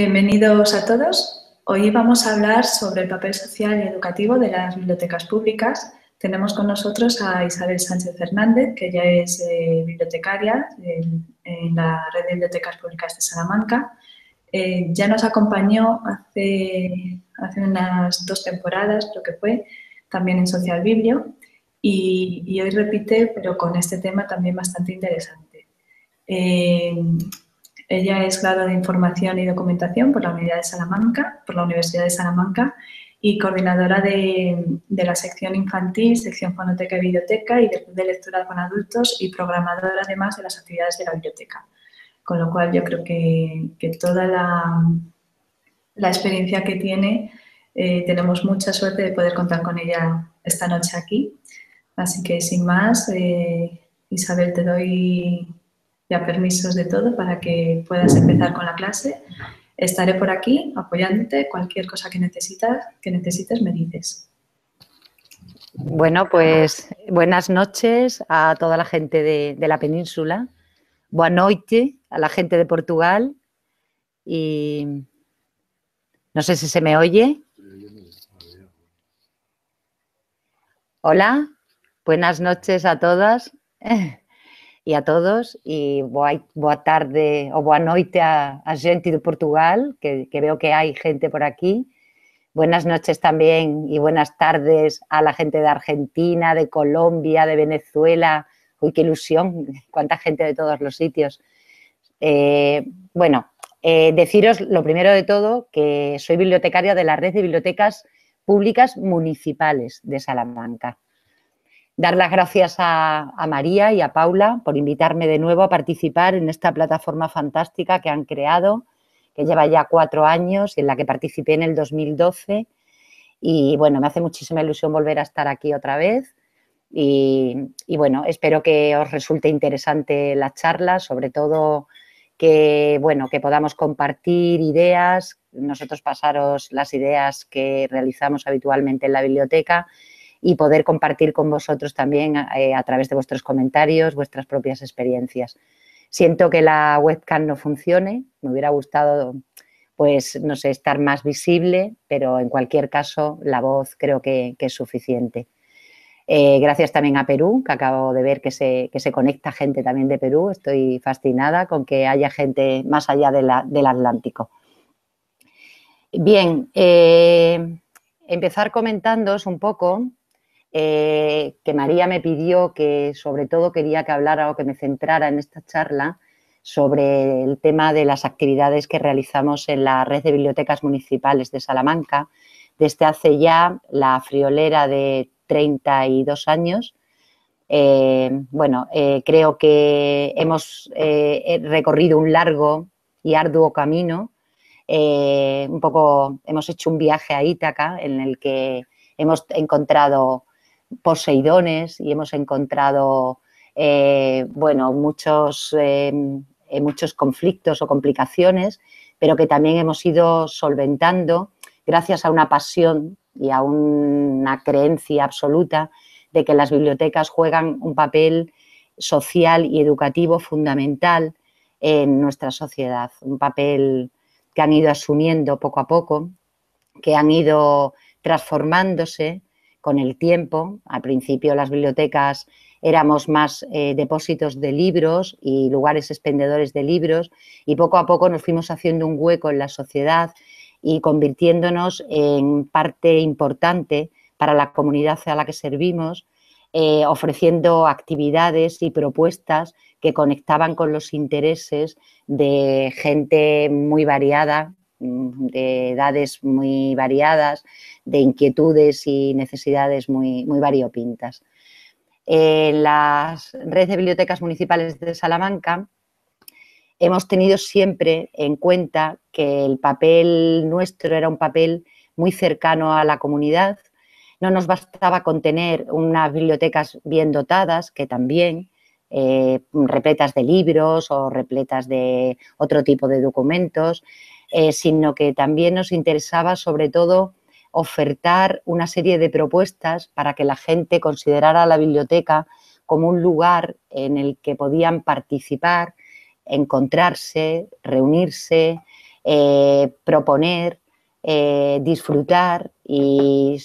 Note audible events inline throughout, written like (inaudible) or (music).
Bienvenidos a todos. Hoy vamos a hablar sobre el papel social y educativo de las bibliotecas públicas. Tenemos con nosotros a Isabel Sánchez Fernández, que ya es eh, bibliotecaria en, la Red de Bibliotecas Públicas de Salamanca. Eh, ya nos acompañó hace, hace unas dos temporadas, creo que fue, también en Social Biblio, y, hoy repite, pero con este tema también bastante interesante. Eh, ella es grado de Información y Documentación por la Unidad de Salamanca, por la Universidad de Salamanca y coordinadora de, la sección infantil, sección fonoteca y biblioteca y de, lectura con adultos y programadora además de las actividades de la biblioteca. Con lo cual yo creo que, toda la, la, experiencia que tiene, eh, tenemos mucha suerte de poder contar con ella esta noche aquí. Así que sin más, eh, Isabel, te doy ya permisos de todo para que puedas empezar con la clase. Estaré por aquí apoyándote. Cualquier cosa que necesitas, que necesites, me dices. Bueno, pues buenas noches a toda la gente de, la península. Buenas noches a la gente de Portugal. Y no sé si se me oye. Hola, buenas noches a todas. (laughs) Y a todos y boa, boa tarde o boa noite a, gente de Portugal, que, veo que hay gente por aquí. Buenas noches también y buenas tardes a la gente de Argentina, de Colombia, de Venezuela. Uy, qué ilusión, (laughs) cuánta gente de todos los sitios. Eh, bueno, eh, deciros lo primero de todo que soy bibliotecaria de la Red de Bibliotecas Públicas Municipales de Salamanca dar las gracias a, María y a Paula por invitarme de nuevo a participar en esta plataforma fantástica que han creado, que lleva ya cuatro años y en la que participé en el 2012. Y bueno, me hace muchísima ilusión volver a estar aquí otra vez. Y, bueno, espero que os resulte interesante la charla, sobre todo que bueno, que podamos compartir ideas, nosotros pasaros las ideas que realizamos habitualmente en la biblioteca y poder compartir con vosotros también eh, a través de vuestros comentarios, vuestras propias experiencias. Siento que la webcam no funcione, me hubiera gustado, pues, no sé, estar más visible, pero en cualquier caso la voz creo que, es suficiente. Eh, gracias también a Perú, que acabo de ver que se, conecta gente también de Perú. Estoy fascinada con que haya gente más allá de del Atlántico. Bien, eh, empezar comentándoos un poco eh, que María me pidió que sobre todo quería que hablara o que me centrara en esta charla sobre el tema de las actividades que realizamos en la red de bibliotecas municipales de Salamanca desde hace ya la friolera de 32 años. Eh, bueno, eh, creo que hemos recorrido un largo y arduo camino. un poco hemos hecho un viaje a Ítaca en el que hemos encontrado poseidones y hemos encontrado, eh, bueno, muchos, eh, eh, muchos conflictos o complicaciones, pero que también hemos ido solventando gracias a una pasión y a una creencia absoluta de que las bibliotecas juegan un papel social y educativo fundamental en nuestra sociedad, un papel que han ido asumiendo poco a poco, que han ido transformándose con el tiempo. Al principio las bibliotecas éramos más eh, depósitos de libros y lugares expendedores de libros y poco a poco nos fuimos haciendo un hueco en la sociedad y convirtiéndonos en parte importante para la comunidad a la que servimos, eh, ofreciendo actividades y propuestas que conectaban con los intereses de gente muy variada de edades muy variadas, de inquietudes y necesidades muy, variopintas. En las redes de bibliotecas municipales de Salamanca hemos tenido siempre en cuenta que el papel nuestro era un papel muy cercano a la comunidad. No nos bastaba con tener unas bibliotecas bien dotadas, que también, eh, repletas de libros o repletas de otro tipo de documentos, eh, sino que también nos interesaba sobre todo ofertar una serie de propuestas para que la gente considerara la biblioteca como un lugar en el que podían participar, encontrarse, reunirse, eh, proponer, eh, disfrutar y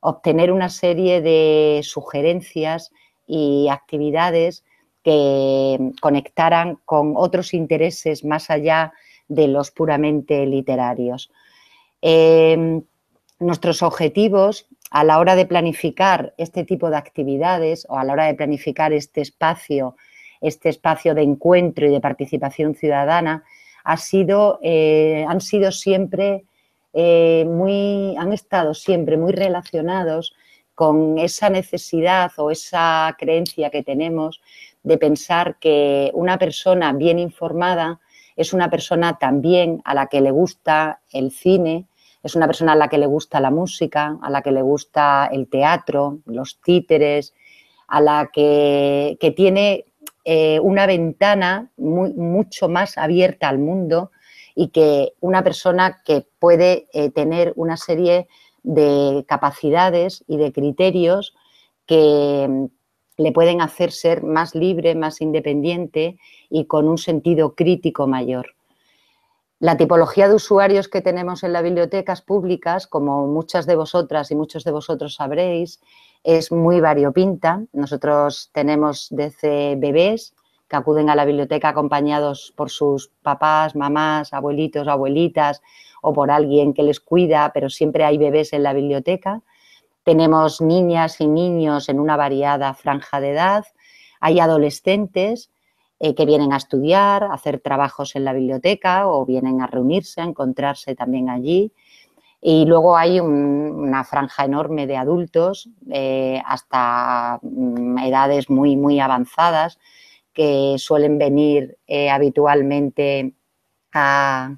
obtener una serie de sugerencias y actividades que conectaran con otros intereses más allá de los puramente literarios. Em, nuestros objetivos a la hora de planificar este tipo de actividades o a la hora de planificar este espacio, este espacio de encuentro y de participación ciudadana, ha sido, eh, han sido siempre eh, muy, han estado siempre muy relacionados con esa necesidad o esa creencia que tenemos de pensar que una persona bien informada es una persona también a la que le gusta el cine, es una persona a la que le gusta la música, a la que le gusta el teatro, los títeres, a la que, tiene eh, una ventana mucho más abierta al mundo y que una persona que puede eh, tener una serie de capacidades y de criterios que, le pueden hacer ser más libre, más independiente y con un sentido crítico mayor. La tipología de usuarios que tenemos en las bibliotecas públicas, como muchas de vosotras y muchos de vosotros sabréis, es muy variopinta. Nosotros tenemos desde bebés que acuden a la biblioteca acompañados por sus papás, mamás, abuelitos, abuelitas o por alguien que les cuida, pero siempre hay bebés en la biblioteca tenemos niñas y niños en una variada franja de edad, hay adolescentes eh, que vienen a estudiar, a hacer trabajos en la biblioteca o vienen a reunirse, a encontrarse también allí. Y luego hay una franja enorme de adultos eh, hasta mm, edades muy, muy avanzadas que suelen venir eh, habitualmente a,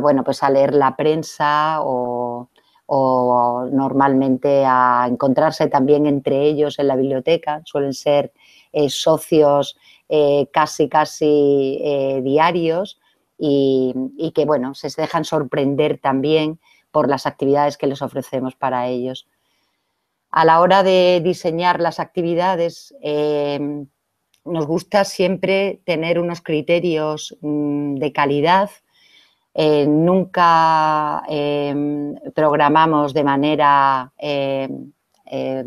bueno, pues a leer la prensa o, o normalmente a encontrarse también entre ellos en la biblioteca, suelen ser eh, socios eh, casi, casi eh, diarios y, que, bueno, se dejan sorprender también por las actividades que les ofrecemos para ellos. A la hora de diseñar las actividades, em, nos gusta siempre tener unos criterios mm, de calidad, eh, nunca eh, programamos de manera eh,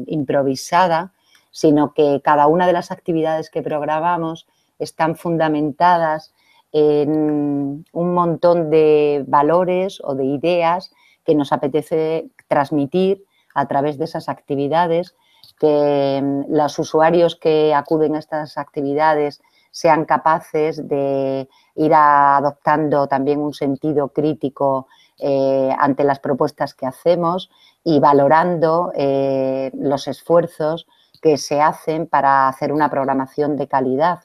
improvisada, sino que cada una de las actividades que programamos están fundamentadas en un montón de valores o de ideas que nos apetece transmitir a través de esas actividades, que mm, los usuarios que acuden a estas actividades sean capaces de ir adoptando también un sentido crítico eh, ante las propuestas que hacemos y valorando eh, los esfuerzos que se hacen para hacer una programación de calidad,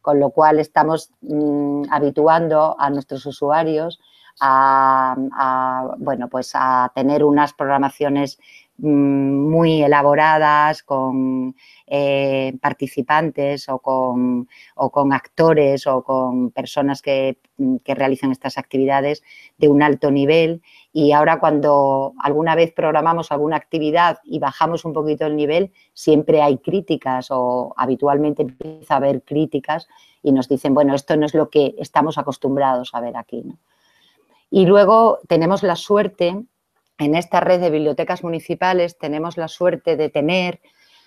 con lo cual estamos mm, habituando a nuestros usuarios a, bueno, pues a tener unas programaciones Mm, muy elaboradas con eh, participantes o con, actores o con personas mm, que, realizan estas actividades de un alto nivel y ahora cuando alguna vez programamos alguna actividad y bajamos un poquito el nivel siempre hay críticas o habitualmente empieza a haber críticas y nos dicen bueno esto no es lo que estamos acostumbrados a ver aquí y luego tenemos la suerte en esta red de bibliotecas municipales tenemos la suerte de tener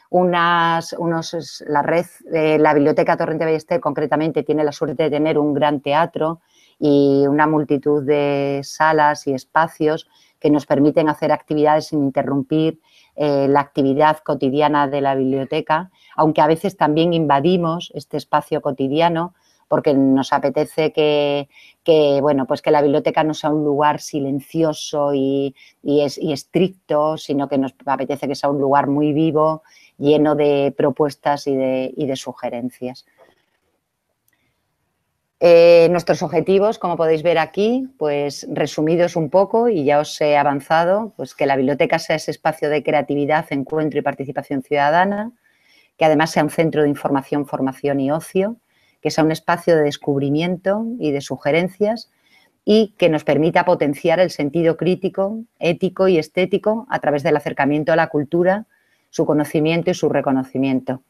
unas, unos, la red, eh, la Biblioteca Torrente Ballester concretamente tiene la suerte de tener un gran teatro y una multitud de salas y espacios que nos permiten hacer actividades sin interrumpir eh, la actividad cotidiana de la biblioteca, aunque a veces también invadimos este espacio cotidiano porque nos apetece que, bueno, pues que la biblioteca no sea un lugar silencioso y, estricto, sino que nos apetece que sea un lugar muy vivo, lleno de propuestas y de, sugerencias. Eh, nuestros objetivos, como podéis ver aquí, pues resumidos un poco y ya os he avanzado, pues que la biblioteca sea ese espacio de creatividad, encuentro y participación ciudadana, que además sea un centro de información, formación y ocio, que sea un espacio de descubrimiento y de sugerencias y que nos permita potenciar el sentido crítico, ético y estético a través del acercamiento a la cultura, su conocimiento y su reconocimiento.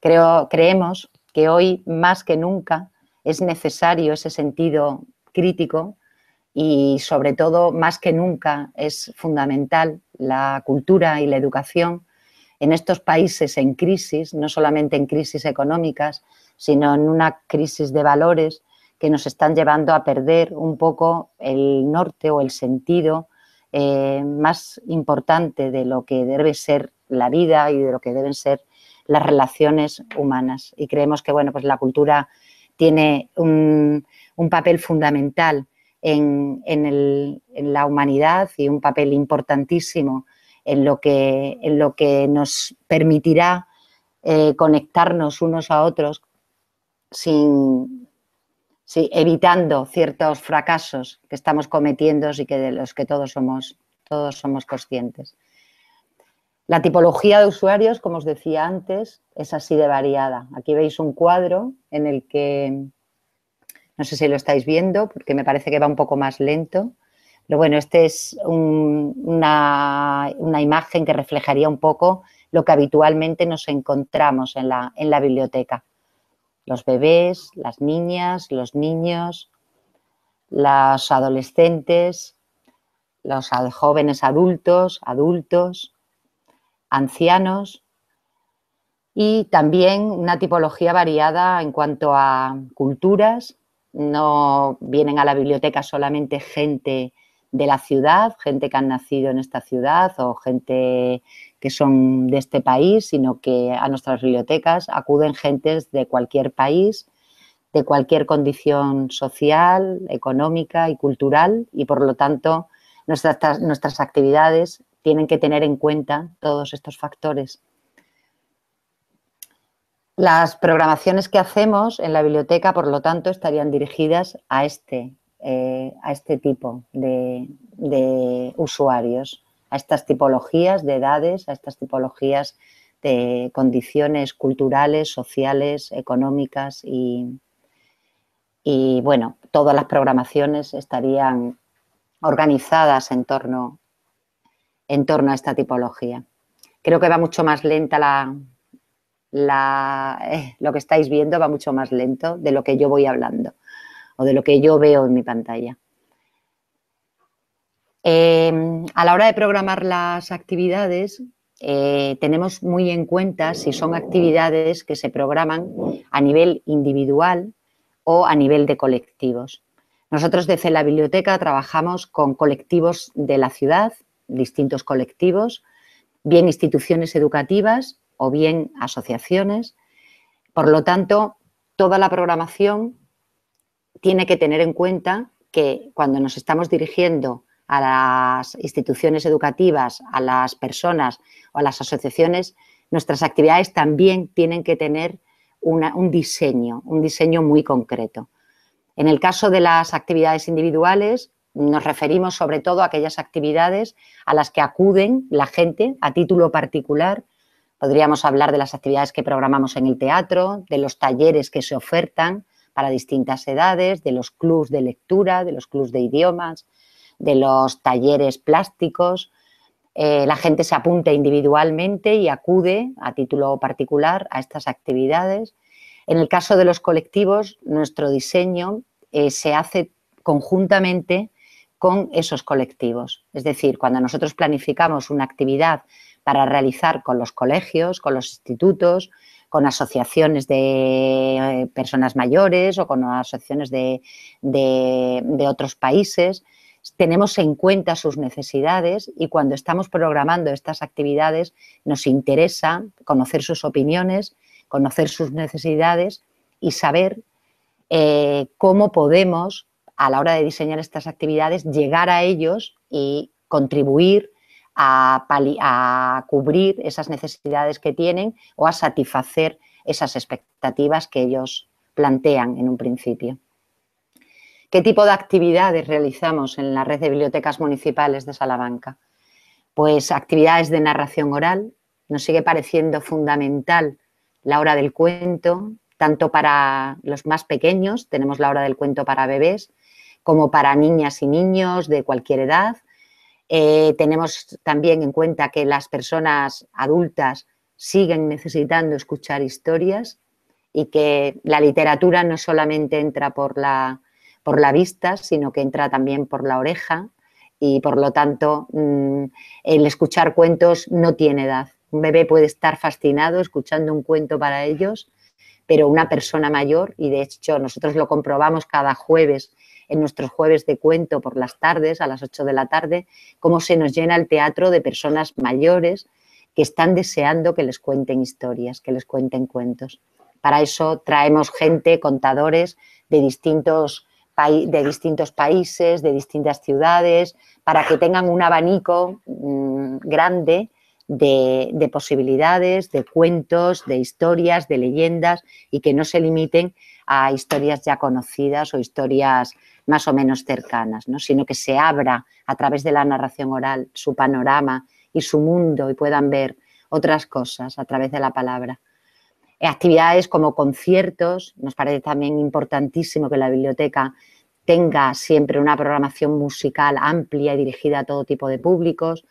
creemos que hoy más que nunca es necesario ese sentido crítico y sobre todo más que nunca es fundamental la cultura y la educación en estos países en crisis, no solamente en crisis económicas, sino en una crisis de valores que nos están llevando a perder un poco el norte o el sentido eh, más importante de lo que debe ser la vida y de lo que deben ser las relaciones humanas. Y creemos que bueno, pues la cultura tiene un, papel fundamental en, la humanidad y un papel importantísimo en lo que, en lo que nos permitirá eh, conectarnos unos a otros sin, evitando ciertos fracasos que estamos cometiendo y que de los que todos somos, todos somos conscientes. La tipología de usuarios, como os decía antes, es así de variada. Aquí veis un cuadro en el que, no sé si lo estáis viendo, porque me parece que va un poco más lento, pero bueno, esta es una, imagen que reflejaría un poco lo que habitualmente nos encontramos en la biblioteca los bebés, las niñas, los niños, los adolescentes, los jóvenes adultos, adultos, ancianos y también una tipología variada en cuanto a culturas. No vienen a la biblioteca solamente gente de la ciudad, gente que han nacido en esta ciudad o gente que son de este país, sino que a nuestras bibliotecas acuden gentes de cualquier país, de cualquier condición social, económica y cultural, y por lo tanto nuestras, actividades tienen que tener en cuenta todos estos factores. Las programaciones que hacemos en la biblioteca, por lo tanto, estarían dirigidas a este, eh, este tipo de usuarios a estas tipologías de edades, a estas tipologías de condiciones culturales, sociales, económicas y, y bueno, todas las programaciones estarían organizadas en torno, en torno a esta tipología. Creo que va mucho más lenta la, eh, lo que estáis viendo, va mucho más lento de lo que yo voy hablando o de lo que yo veo en mi pantalla. Eh, a la hora de programar las actividades, eh, tenemos muy en cuenta si son actividades que se programan a nivel individual o a nivel de colectivos. Nosotros desde la biblioteca trabajamos con colectivos de la ciudad, distintos colectivos, bien instituciones educativas o bien asociaciones. Por lo tanto, toda la programación tiene que tener en cuenta que cuando nos estamos dirigiendo a las instituciones educativas, a las personas o a las asociaciones, nuestras actividades también tienen que tener un diseño, un diseño muy concreto. En el caso de las actividades individuales, nos referimos sobre todo a aquellas actividades a las que acuden la gente a título particular. Podríamos hablar de las actividades que programamos en el teatro, de los talleres que se ofertan para distintas edades, de los clubs de lectura, de los clubs de idiomas, de los talleres plásticos. Eh, la gente se apunta individualmente y acude a título particular a estas actividades. En el caso de los colectivos, nuestro diseño eh, se hace conjuntamente con esos colectivos. Es decir, cuando nosotros planificamos una actividad para realizar con los colegios, con los institutos, con asociaciones de eh, personas mayores o con asociaciones de otros países, tenemos en cuenta sus necesidades y cuando estamos programando estas actividades nos interesa conocer sus opiniones, conocer sus necesidades y saber eh, cómo podemos, a la hora de diseñar estas actividades, llegar a ellos y contribuir a cubrir esas necesidades que tienen o a satisfacer esas expectativas que ellos plantean en un principio. ¿Qué tipo de actividades realizamos en la red de bibliotecas municipales de Salamanca? Pues actividades de narración oral. Nos sigue pareciendo fundamental la hora del cuento, tanto para los más pequeños, tenemos la hora del cuento para bebés, como para niñas y niños de cualquier edad. Eh, tenemos también en cuenta que las personas adultas siguen necesitando escuchar historias y que la literatura no solamente entra por la por la vista, sino que entra también por la oreja y por lo tanto mm, el escuchar cuentos no tiene edad. Un bebé puede estar fascinado escuchando un cuento para ellos, pero una persona mayor, y de hecho nosotros lo comprobamos cada jueves en nuestros jueves de cuento por las tardes, a las 8 de la tarde, cómo se nos llena el teatro de personas mayores que están deseando que les cuenten historias, que les cuenten cuentos. Para eso traemos gente, contadores de distintos de distintos países, de distintas ciudades, para que tengan un abanico mm, grande de, de, posibilidades, de cuentos, de historias, de leyendas y que no se limiten a historias ya conocidas o historias más o menos cercanas, ¿no? sino que se abra a través de la narración oral su panorama y su mundo y puedan ver otras cosas a través de la palabra actividades como conciertos, nos parece también importantísimo que la biblioteca tenga siempre una programación musical amplia y dirigida a todo tipo de públicos,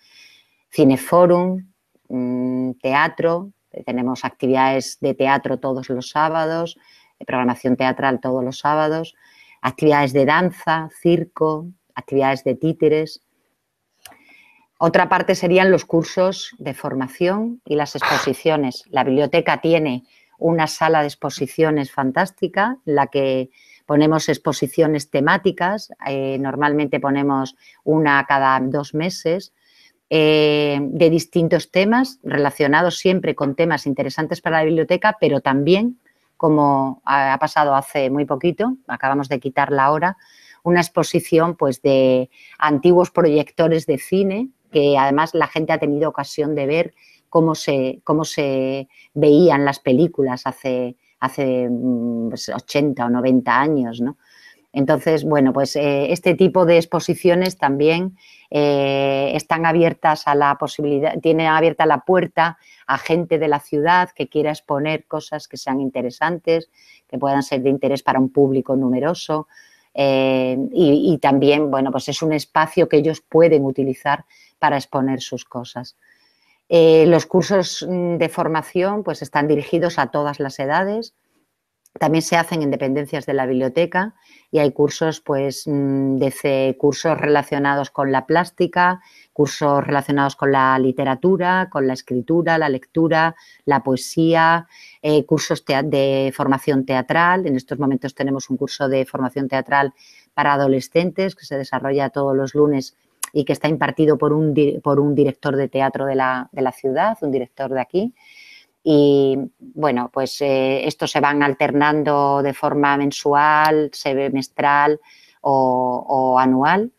cineforum, mm, teatro, eh, tenemos actividades de teatro todos los sábados, programación teatral todos los sábados, actividades de danza, circo, actividades de títeres. Otra parte serían los cursos de formación y las exposiciones. La biblioteca tiene una sala de exposiciones fantástica, en la que ponemos exposiciones temáticas, eh, normalmente ponemos una cada dos meses, eh, de distintos temas, relacionados siempre con temas interesantes para la biblioteca, pero también, como ha pasado hace muy poquito, acabamos de quitar la hora, una exposición pues, de antiguos proyectores de cine, que además la gente ha tenido ocasión de ver cómo se, veían las películas hace, hace 80 mm, pues, o 90 años, ¿no? Entonces, bueno, pues eh, este tipo de exposiciones también eh, están abiertas a la posibilidad, tienen abierta la puerta a gente de la ciudad que quiera exponer cosas que sean interesantes, que puedan ser de interés para un público numeroso. Eh, y, y también, bueno, pues es un espacio que ellos pueden utilizar para exponer sus cosas. Eh, los cursos mm, de formación pues, están dirigidos a todas las edades. También se hacen en dependencias de la biblioteca y hay cursos, pues, mm, cursos relacionados con la plástica, cursos relacionados con la literatura, con la escritura, la lectura, la poesía, eh, cursos de formación teatral. En estos momentos tenemos un curso de formación teatral para adolescentes que se desarrolla todos los lunes y que está impartido por un, por un director de teatro de la, ciudad, un director de aquí. Y bueno, pues eh, estos se van alternando de forma mensual, semestral o, anual.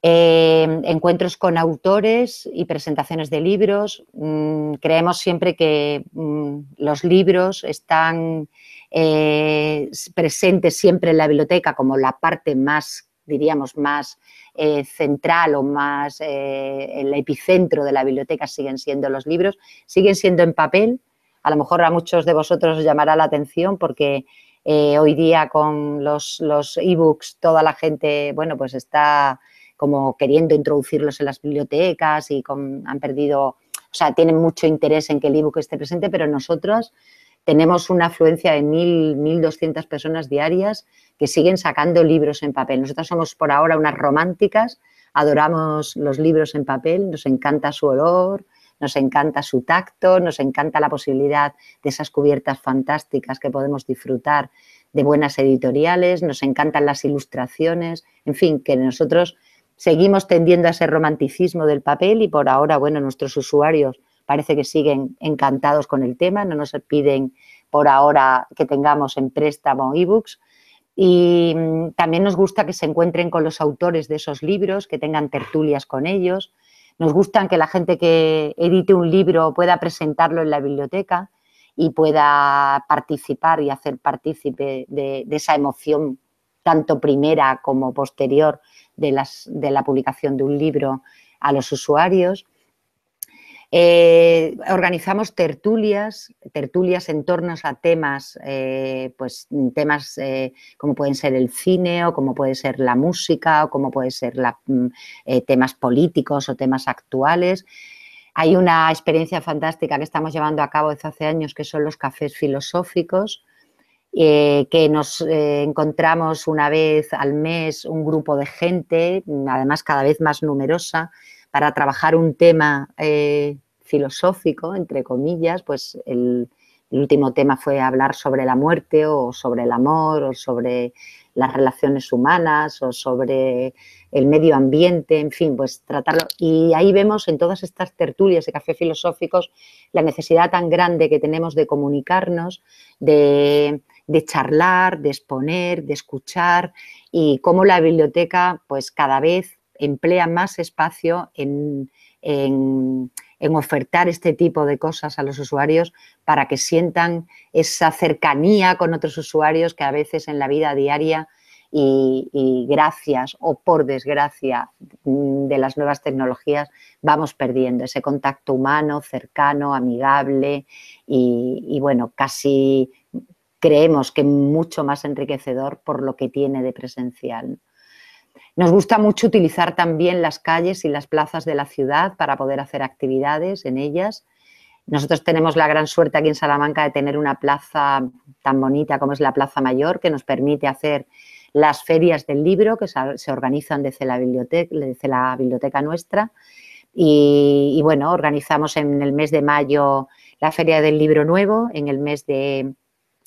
Eh, encuentros con autores y presentaciones de libros. Mm, creemos siempre que mm, los libros están eh, presentes siempre en la biblioteca como la parte más diríamos, más eh, central o más eh, el epicentro de la biblioteca siguen siendo los libros, siguen siendo en papel. A lo mejor a muchos de vosotros os llamará la atención porque eh, hoy día con los ebooks los toda la gente, bueno, pues está como queriendo introducirlos en las bibliotecas y han perdido, o sea, tienen mucho interés en que el ebook esté presente, pero nosotros tenemos una afluencia de 1.200 personas diarias que siguen sacando libros en papel. Nosotras somos por ahora unas románticas, adoramos los libros en papel, nos encanta su olor, nos encanta su tacto, nos encanta la posibilidad de esas cubiertas fantásticas que podemos disfrutar de buenas editoriales, nos encantan las ilustraciones, en fin, que nosotros seguimos tendiendo a ese romanticismo del papel y por ahora, bueno, nuestros usuarios parece que siguen encantados con el tema, no nos piden por ahora que tengamos en préstamo ebooks. Y mm, también nos gusta que se encuentren con los autores de esos libros, que tengan tertulias con ellos. Nos gusta que la gente que edite un libro pueda presentarlo en la biblioteca y pueda participar y hacer partícipe de, esa emoción, tanto primera como posterior, de la publicación de un libro a los usuarios. Eh, organizamos tertulias, tertulias en torno a temas, eh, pues temas eh, como pueden ser el cine o como puede ser la música o como puede ser mm, temas políticos o temas actuales. Hay una experiencia fantástica que estamos llevando a cabo desde hace años que son los cafés filosóficos. que nos encontramos una vez al mes un grupo de gente, además cada vez más numerosa, para trabajar un tema eh, filosófico, entre comillas, pues el, último tema fue hablar sobre la muerte o sobre el amor o sobre las relaciones humanas o sobre el medio ambiente, en fin, pues tratarlo. Y ahí vemos en todas estas tertulias de café filosóficos la necesidad tan grande que tenemos de comunicarnos, de charlar, de exponer, de escuchar y cómo la biblioteca pues cada vez emplea más espacio en, ofertar este tipo de cosas a los usuarios para que sientan esa cercanía con otros usuarios que a veces en la vida diaria y, gracias o por desgracia de las nuevas tecnologías vamos perdiendo ese contacto humano, cercano, amigable y bueno, casi creemos que mucho más enriquecedor por lo que tiene de presencial. Nos gusta mucho utilizar también las calles y las plazas de la ciudad para poder hacer actividades en ellas. Nosotros tenemos la gran suerte aquí en Salamanca de tener una plaza tan bonita como es la Plaza Mayor, que nos permite hacer las ferias del libro que se organizan desde la biblioteca, desde la biblioteca nuestra. Y, y, bueno, organizamos en el mes de mayo la Feria del Libro Nuevo, en el mes de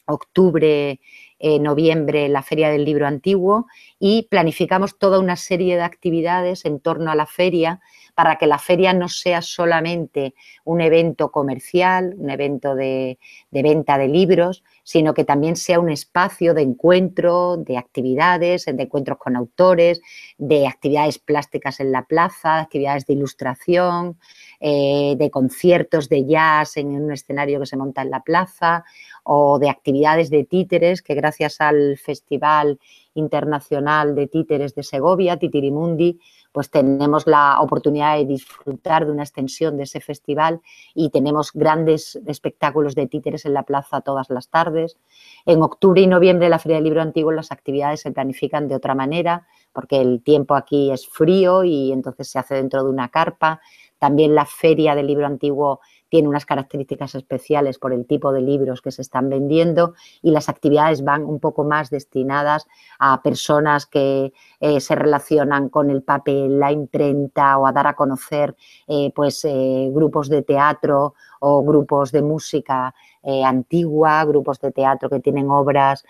octubre eh, noviembre la Feria del Libro Antiguo y planificamos toda una serie de actividades en torno a la feria para que la feria no sea solamente un evento comercial, un evento de venta de libros, sino que también sea un espacio de encuentro, de actividades, de encuentros con autores, de actividades plásticas en la plaza, actividades de ilustración, eh, de conciertos de jazz en un escenario que se monta en la plaza o de actividades de títeres que gracias al Festival Internacional de Títeres de Segovia, Titirimundi, pues tenemos la oportunidad de disfrutar de una extensión de ese festival y tenemos grandes espectáculos de títeres en la plaza todas las tardes. En octubre y noviembre la Feria del Libro Antiguo las actividades se planifican de otra manera porque el tiempo aquí es frío y entonces se hace dentro de una carpa. También la Feria del Libro Antiguo tiene unas características especiales por el tipo de libros que se están vendiendo y las actividades van un poco más destinadas a personas que eh, se relacionan con el papel, la imprenta o a dar a conocer eh, pues, eh, grupos de teatro o grupos de música antigua, grupos de teatro que tienen obras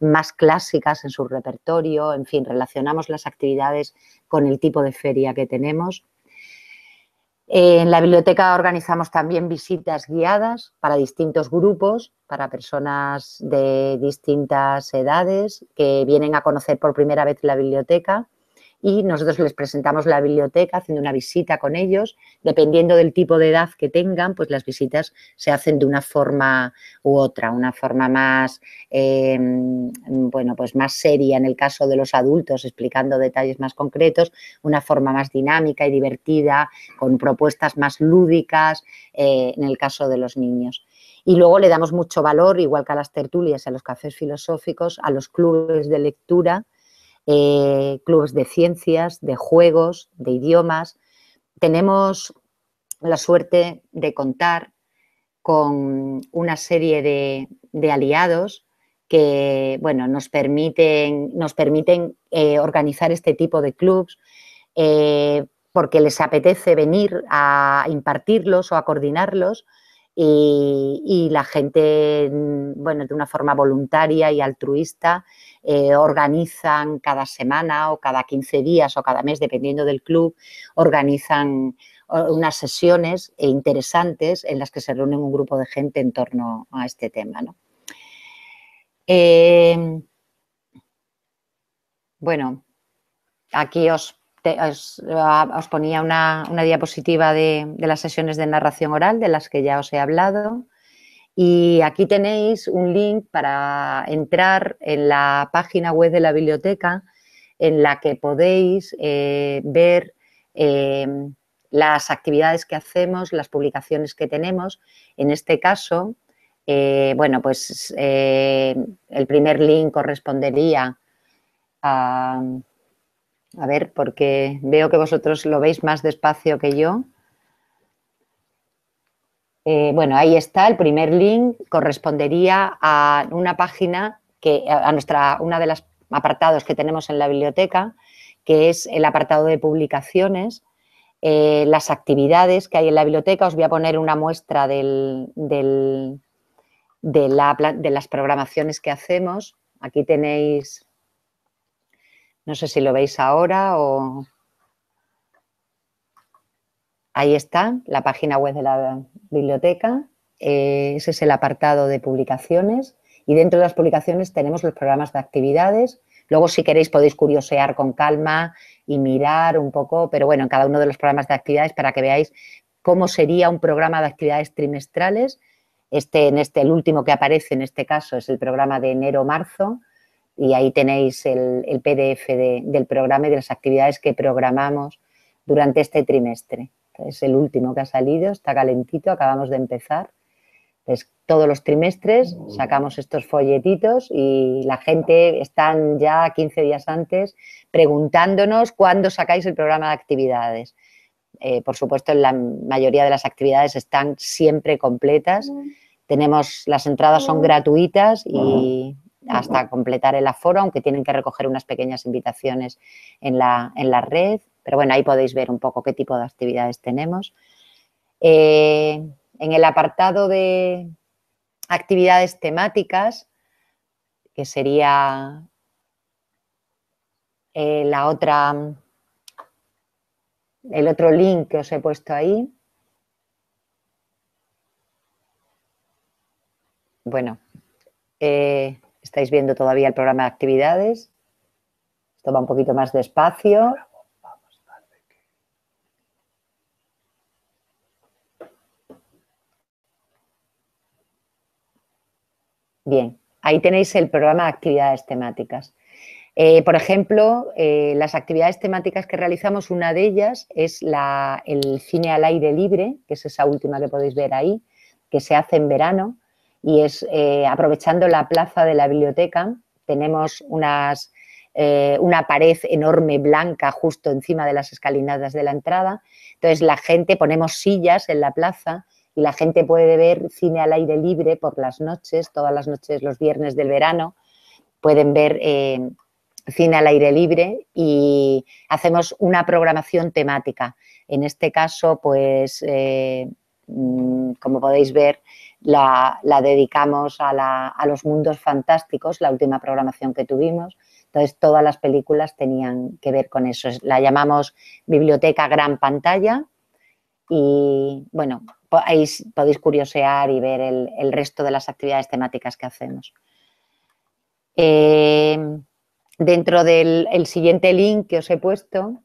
más clásicas en su repertorio, en fin, relacionamos las actividades con el tipo de feria que tenemos. Eh, en la biblioteca organizamos también visitas guiadas para distintos grupos, para personas de distintas edades que vienen a conocer por primera vez la biblioteca y nosotros les presentamos la biblioteca haciendo una visita con ellos. Dependiendo del tipo de edad que tengan, pues las visitas se hacen de una forma u otra, una forma más, em, bueno, pues más seria en el caso de los adultos, explicando detalles más concretos, una forma más dinámica y divertida, con propuestas más lúdicas eh, en el caso de los niños. Y luego le damos mucho valor, igual que a las tertulias, a los cafés filosóficos, a los clubes de lectura, eh, clubes de ciencias, de juegos, de idiomas. Tenemos la suerte de contar con una serie de, aliados que nos permiten, eh, organizar este tipo de clubs eh, porque les apetece venir a impartirlos o a coordinarlos y, la gente, mm, de una forma voluntaria y altruista eh, organizan cada semana o cada 15 días o cada mes, dependiendo del club, organizan unas sesiones e interesantes en las que se reúne un grupo de gente en torno a este tema. Em, bueno, aquí os, ah, ponía una, diapositiva de, las sesiones de narración oral de las que ya os he hablado. Y aquí tenéis un link para entrar en la página web de la biblioteca en la que podéis eh, ver eh, las actividades que hacemos, las publicaciones que tenemos. En este caso, eh, bueno, pues el primer link correspondería a... A ver, porque veo que vosotros lo veis más despacio que yo. Eh, bueno, ahí está, el primer link correspondería a una página que, a nuestra, una de los apartados que tenemos en la biblioteca, que es el apartado de publicaciones, eh, las actividades que hay en la biblioteca. Os voy a poner una muestra de, de las programaciones que hacemos. Aquí tenéis, no sé si lo veis ahora o Ahí está la página web de la biblioteca, eh, ese es el apartado de publicaciones y dentro de las publicaciones tenemos los programas de actividades. Luego, si queréis, podéis curiosear con calma y mirar un poco, pero bueno, en cada uno de los programas de actividades para que veáis cómo sería un programa de actividades trimestrales. Este, en este, el último que aparece en este caso es el programa de enero-marzo y ahí tenéis el, PDF del programa y de las actividades que programamos durante este trimestre es el último que ha salido, está calentito, acabamos de empezar. Pues todos los trimestres sacamos estos folletitos y la gente están ya 15 días antes preguntándonos cuándo sacáis el programa de actividades. Eh, por supuesto, la mayoría de las actividades están siempre completas. Tenemos, las entradas son gratuitas y hasta completar el aforo, aunque tienen que recoger unas pequeñas invitaciones en la, en la red pero bueno, ahí podéis ver un poco qué tipo de actividades tenemos. Eh, en el apartado de actividades temáticas, que sería eh, la otra, el otro link que os he puesto ahí. Bueno, eh, estáis viendo todavía el programa de actividades. Esto va un poquito más despacio. Bien, ahí tenéis el programa de actividades temáticas. Eh, por ejemplo, eh, las actividades temáticas que realizamos, una de ellas es el cine al aire libre, que es esa última que podéis ver ahí, que se hace en verano y es eh, aprovechando la plaza de la biblioteca. Tenemos una pared enorme blanca justo encima de las escalinadas de la entrada. Entonces la gente, ponemos sillas en la plaza y la gente puede ver cine al aire libre por las noches, todas las noches, los viernes del verano, pueden ver eh, cine al aire libre y hacemos una programación temática. En este caso, pues, eh, mm, como podéis ver, la, dedicamos a, a los mundos fantásticos, la última programación que tuvimos. Entonces, todas las películas tenían que ver con eso. La llamamos Biblioteca Gran Pantalla. Y bueno, podéis curiosear y ver el, resto de las actividades temáticas que hacemos. Eh, dentro del siguiente link que os he puesto,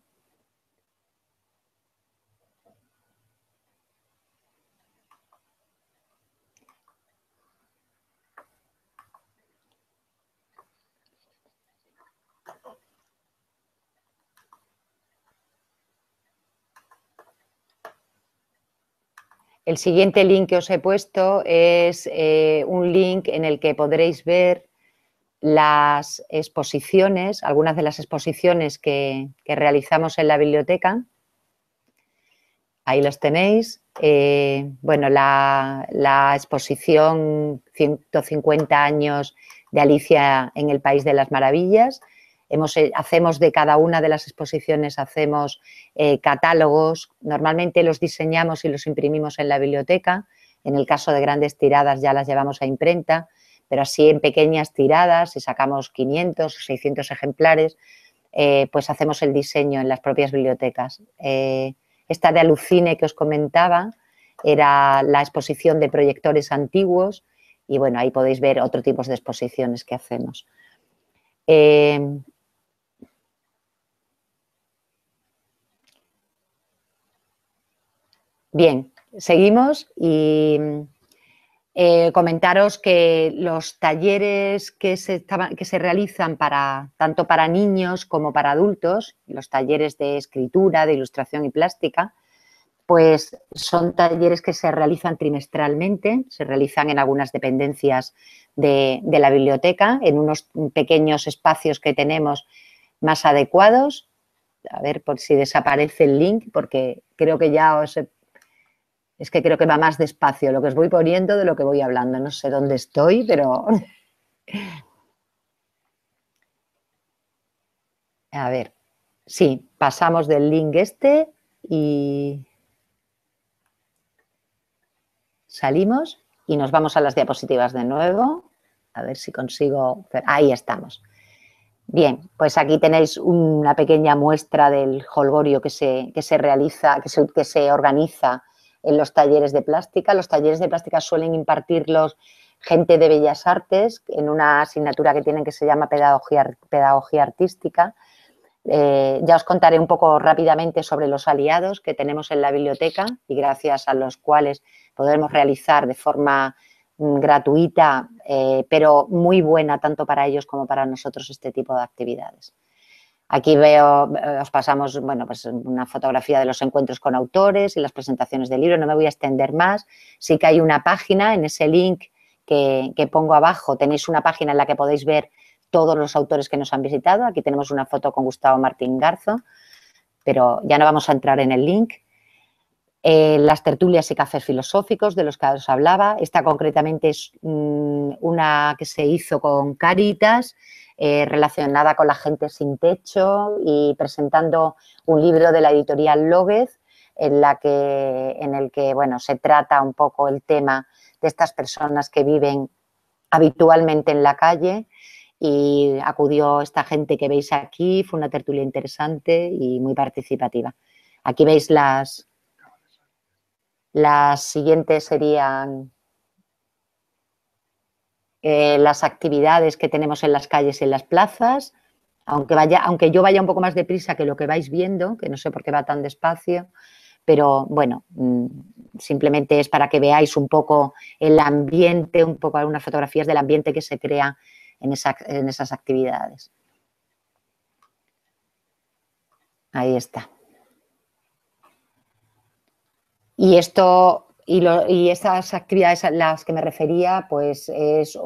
El siguiente link que os he puesto es eh, un link en el que podréis ver las exposiciones, algunas de las exposiciones que, realizamos en la biblioteca. Ahí los tenéis. Eh, bueno, la, la, exposición 150 años de Alicia en el País de las Maravillas, eh, hacemos de cada una de las exposiciones, hacemos eh, catálogos, normalmente los diseñamos y los imprimimos en la biblioteca, en el caso de grandes tiradas ya las llevamos a imprenta, pero así en pequeñas tiradas, si sacamos 500 o 600 ejemplares, eh, pues hacemos el diseño en las propias bibliotecas. esta de Alucine que os comentaba era la exposición de proyectores antiguos y bueno, ahí podéis ver otro tipo de exposiciones que hacemos. Bien, seguimos y eh, comentaros que los talleres que se, que se realizan para, tanto para niños como para adultos, los talleres de escritura, de ilustración y plástica, pues son talleres que se realizan trimestralmente, se realizan en algunas dependencias de, de la biblioteca, en unos pequeños espacios que tenemos más adecuados. A ver por si desaparece el link, porque creo que ya os he es que creo que va más despacio lo que os voy poniendo de lo que voy hablando. No sé dónde estoy, pero... (laughs) A ver, sí, pasamos del link este y salimos y nos vamos a las diapositivas de nuevo. A ver si consigo... Ahí estamos. Bien, pues aquí tenéis una pequeña muestra del holgorio que se, realiza, que se, que se organiza en los talleres de plástica. Los talleres de plástica suelen impartirlos gente de Bellas Artes en una asignatura que tienen que se llama Pedagogía, Artística. Eh, ya os contaré un poco rápidamente sobre los aliados que tenemos en la biblioteca y gracias a los cuales podremos realizar de forma mm, gratuita, eh, pero muy buena tanto para ellos como para nosotros este tipo de actividades. Aquí veo, eh, os pasamos bueno, pues una fotografía de los encuentros con autores y las presentaciones del libro, no me voy a extender más. Sí que hay una página, en ese link que, pongo abajo tenéis una página en la que podéis ver todos los autores que nos han visitado. Aquí tenemos una foto con Gustavo Martín Garzo, pero ya no vamos a entrar en el link. Eh, las tertulias y cafés filosóficos de los que os hablaba. Esta concretamente es mm, una que se hizo con Caritas eh, relacionada con la gente sin techo y presentando un libro de la editorial López en, en el que bueno, se trata un poco el tema de estas personas que viven habitualmente en la calle y acudió esta gente que veis aquí, fue una tertulia interesante y muy participativa. Aquí veis las, las siguientes serían eh, las actividades que tenemos en las calles y en las plazas, aunque, vaya, aunque yo vaya un poco más deprisa que lo que vais viendo, que no sé por qué va tan despacio, pero bueno, mm, simplemente es para que veáis un poco el ambiente, un poco algunas fotografías del ambiente que se crea en, en esas actividades. Ahí está. Y esto y, lo, actividades a las que me refería, pues es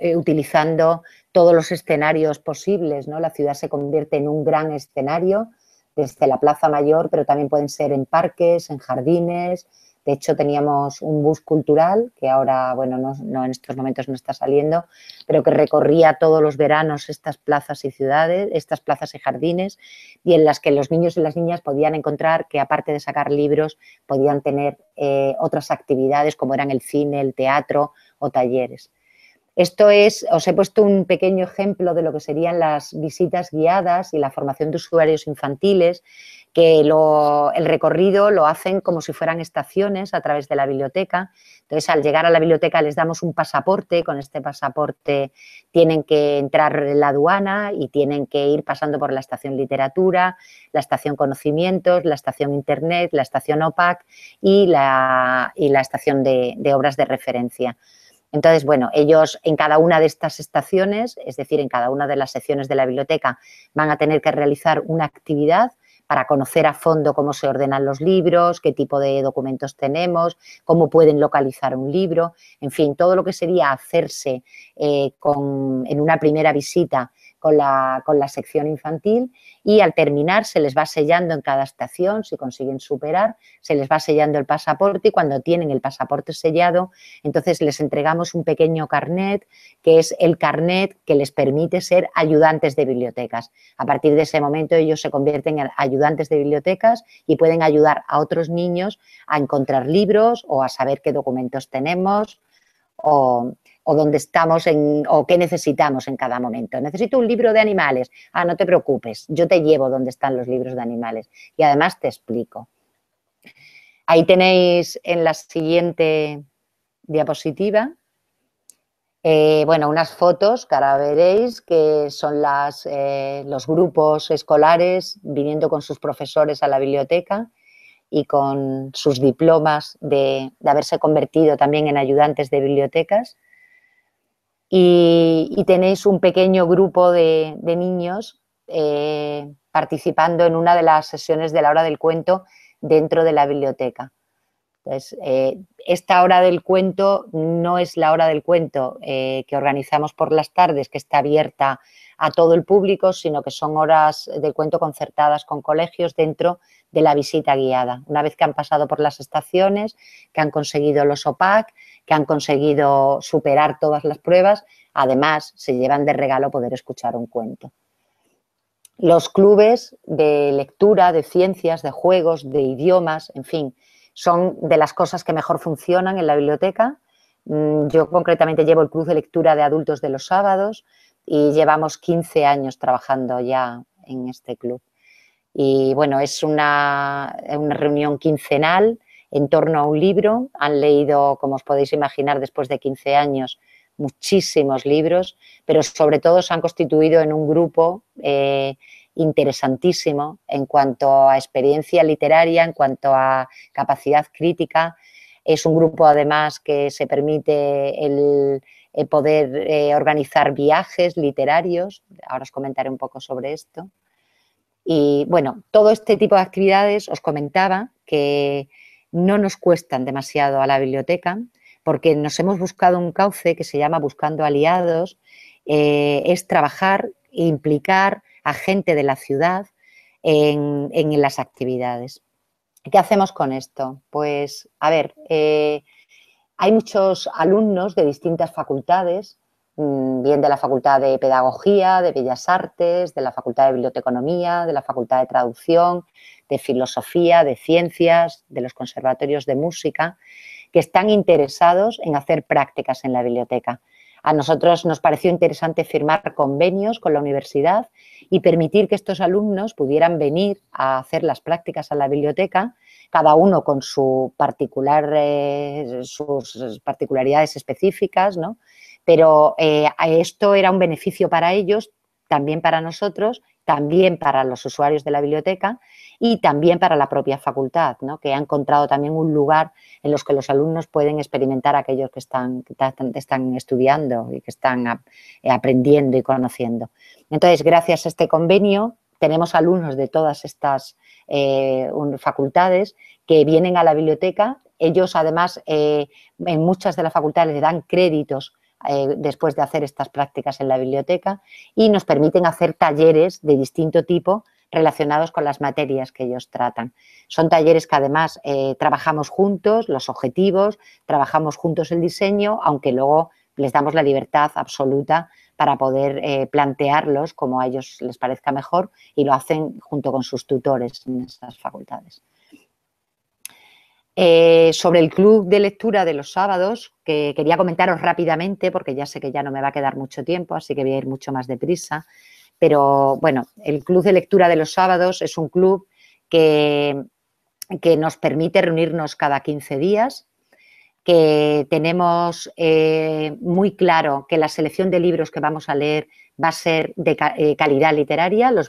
eh, utilizando todos los escenarios posibles, ¿no? La ciudad se convierte en un gran escenario, desde la Plaza Mayor, pero también pueden ser en parques, en jardines, de hecho, teníamos un bus cultural que ahora, bueno, no, en estos momentos no está saliendo, pero que recorría todos los veranos estas plazas y ciudades, estas plazas y jardines, y en las que los niños y las niñas podían encontrar que aparte de sacar libros, podían tener eh, otras actividades como eran el cine, el teatro o talleres. Esto es, os he puesto un pequeño ejemplo de lo que serían las visitas guiadas y la formación de usuarios infantiles, que el recorrido lo hacen como si fueran estaciones a través de la biblioteca. Entonces, al llegar a la biblioteca les damos un pasaporte, con este pasaporte tienen que entrar en la aduana y tienen que ir pasando por la estación literatura, la estación conocimientos, la estación internet, la estación OPAC y la, estación de, de obras de referencia. Entonces, bueno, ellos en cada una de estas estaciones, es decir, en cada una de las secciones de la biblioteca, van a tener que realizar una actividad para conocer a fondo cómo se ordenan los libros, qué tipo de documentos tenemos, cómo pueden localizar un libro, en fin, todo lo que sería hacerse eh, con, en una primera visita con la, sección infantil y al terminar se les va sellando en cada estación, si consiguen superar, se les va sellando el pasaporte y cuando tienen el pasaporte sellado, entonces les entregamos un pequeño carnet, que es el carnet que les permite ser ayudantes de bibliotecas. A partir de ese momento ellos se convierten en ayudantes de bibliotecas y pueden ayudar a otros niños a encontrar libros o a saber qué documentos tenemos o o estamos en, o qué necesitamos en cada momento. Necesito un libro de animales. Ah, no te preocupes, yo te llevo donde están los libros de animales y además te explico. Ahí tenéis en la siguiente diapositiva, eh, bueno, unas fotos que ahora veréis que son eh, los grupos escolares viniendo con sus profesores a la biblioteca y con sus diplomas de haberse convertido también en ayudantes de bibliotecas y, tenéis un pequeño grupo de, niños eh, participando en una de las sesiones de la hora del cuento dentro de la biblioteca. Eh, esta hora del cuento no es la hora del cuento eh, que organizamos por las tardes, que está abierta a todo el público, sino que son horas del cuento concertadas con colegios dentro de la visita guiada. Una vez que han pasado por las estaciones, que han conseguido los OPAC, que han conseguido superar todas las pruebas, además se llevan de regalo poder escuchar un cuento. Los clubes de lectura, de ciencias, de juegos, de idiomas, en fin, son de las cosas que mejor funcionan en la biblioteca. Mm, yo concretamente llevo el club de lectura de adultos de los sábados y llevamos 15 años trabajando ya en este club. Y bueno, es una, una reunión quincenal en torno a un libro. Han leído, como os podéis imaginar, después de 15 años, muchísimos libros, pero sobre todo se han constituido en un grupo eh, interesantísimo en cuanto a experiencia literaria, en cuanto a capacidad crítica. Es un grupo además que se permite el, eh, poder eh, organizar viajes literarios. Ahora os comentaré un poco sobre esto. Y bueno, todo este tipo de actividades, os comentaba que no nos cuestan demasiado a la biblioteca porque nos hemos buscado un cauce que se llama Buscando Aliados, eh, es trabajar e implicar a gente de la ciudad en, las actividades. ¿Qué hacemos con esto? Pues, a ver, eh, hay muchos alumnos de distintas facultades Mm, bien de la Facultad de Pedagogía, de Bellas Artes, de la Facultad de Biblioteconomía, de la Facultad de Traducción, de Filosofía, de Ciencias, de los conservatorios de música, que están interesados en hacer prácticas en la biblioteca. A nosotros nos pareció interesante firmar convenios con la universidad y permitir que estos alumnos pudieran venir a hacer las prácticas a la biblioteca, cada uno con eh, sus particularidades específicas, ¿no? pero eh, esto era un beneficio para ellos, también para nosotros, también para los usuarios de la biblioteca y también para la propia facultad, que ha encontrado también un lugar en los que los alumnos pueden experimentar aquellos que están, estudiando y que están eh, aprendiendo y conociendo. Entonces, gracias a este convenio, tenemos alumnos de todas estas eh, facultades que vienen a la biblioteca. Ellos, además, en muchas de las facultades le dan créditos eh, después de hacer estas prácticas en la biblioteca y nos permiten hacer talleres de distinto tipo relacionados con las materias que ellos tratan. Son talleres que además eh, trabajamos juntos los objetivos, trabajamos juntos el diseño, aunque luego les damos la libertad absoluta para poder eh, plantearlos como a ellos les parezca mejor y lo hacen junto con sus tutores en esas facultades. Eh, sobre el club de lectura de los sábados, que quería comentaros rápidamente, porque ya sé que ya no me va a quedar mucho tiempo, así que voy a ir mucho más deprisa. Pero bueno, el club de lectura de los sábados es un club que, que nos permite reunirnos cada 15 días, que tenemos eh, muy claro que la selección de libros que vamos a leer va a ser de eh, calidad literaria, los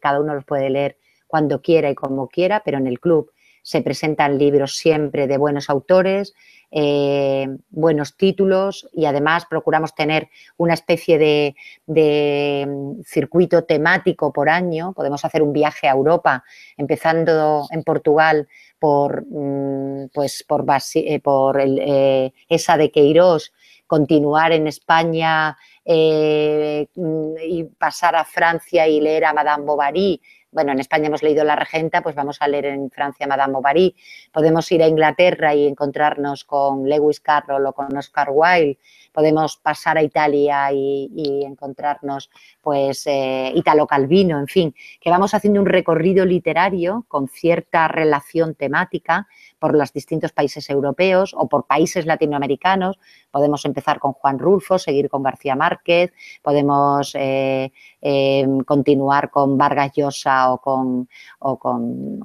cada uno los puede leer cuando quiera y como quiera, pero en el club se presentan libros siempre de buenos autores, eh, buenos títulos y además procuramos tener una especie de, mm, circuito temático por año. Podemos hacer un viaje a Europa, empezando en Portugal por, mm, pues, por, eh, por eh, esa de Queiroz, continuar en España mm, y pasar a Francia y leer a Madame Bovary bueno, en España hemos leído La Regenta, pues vamos a leer en Francia Madame Bovary, podemos ir a Inglaterra y encontrarnos con Lewis Carroll o con Oscar Wilde, podemos pasar a Italia y, encontrarnos pues eh, Italo Calvino, en fin, que vamos haciendo un recorrido literario con cierta relación temática por los distintos países europeos o por países latinoamericanos. Podemos empezar con Juan Rulfo, seguir con García Márquez, podemos eh, em, continuar con Vargas Llosa o con,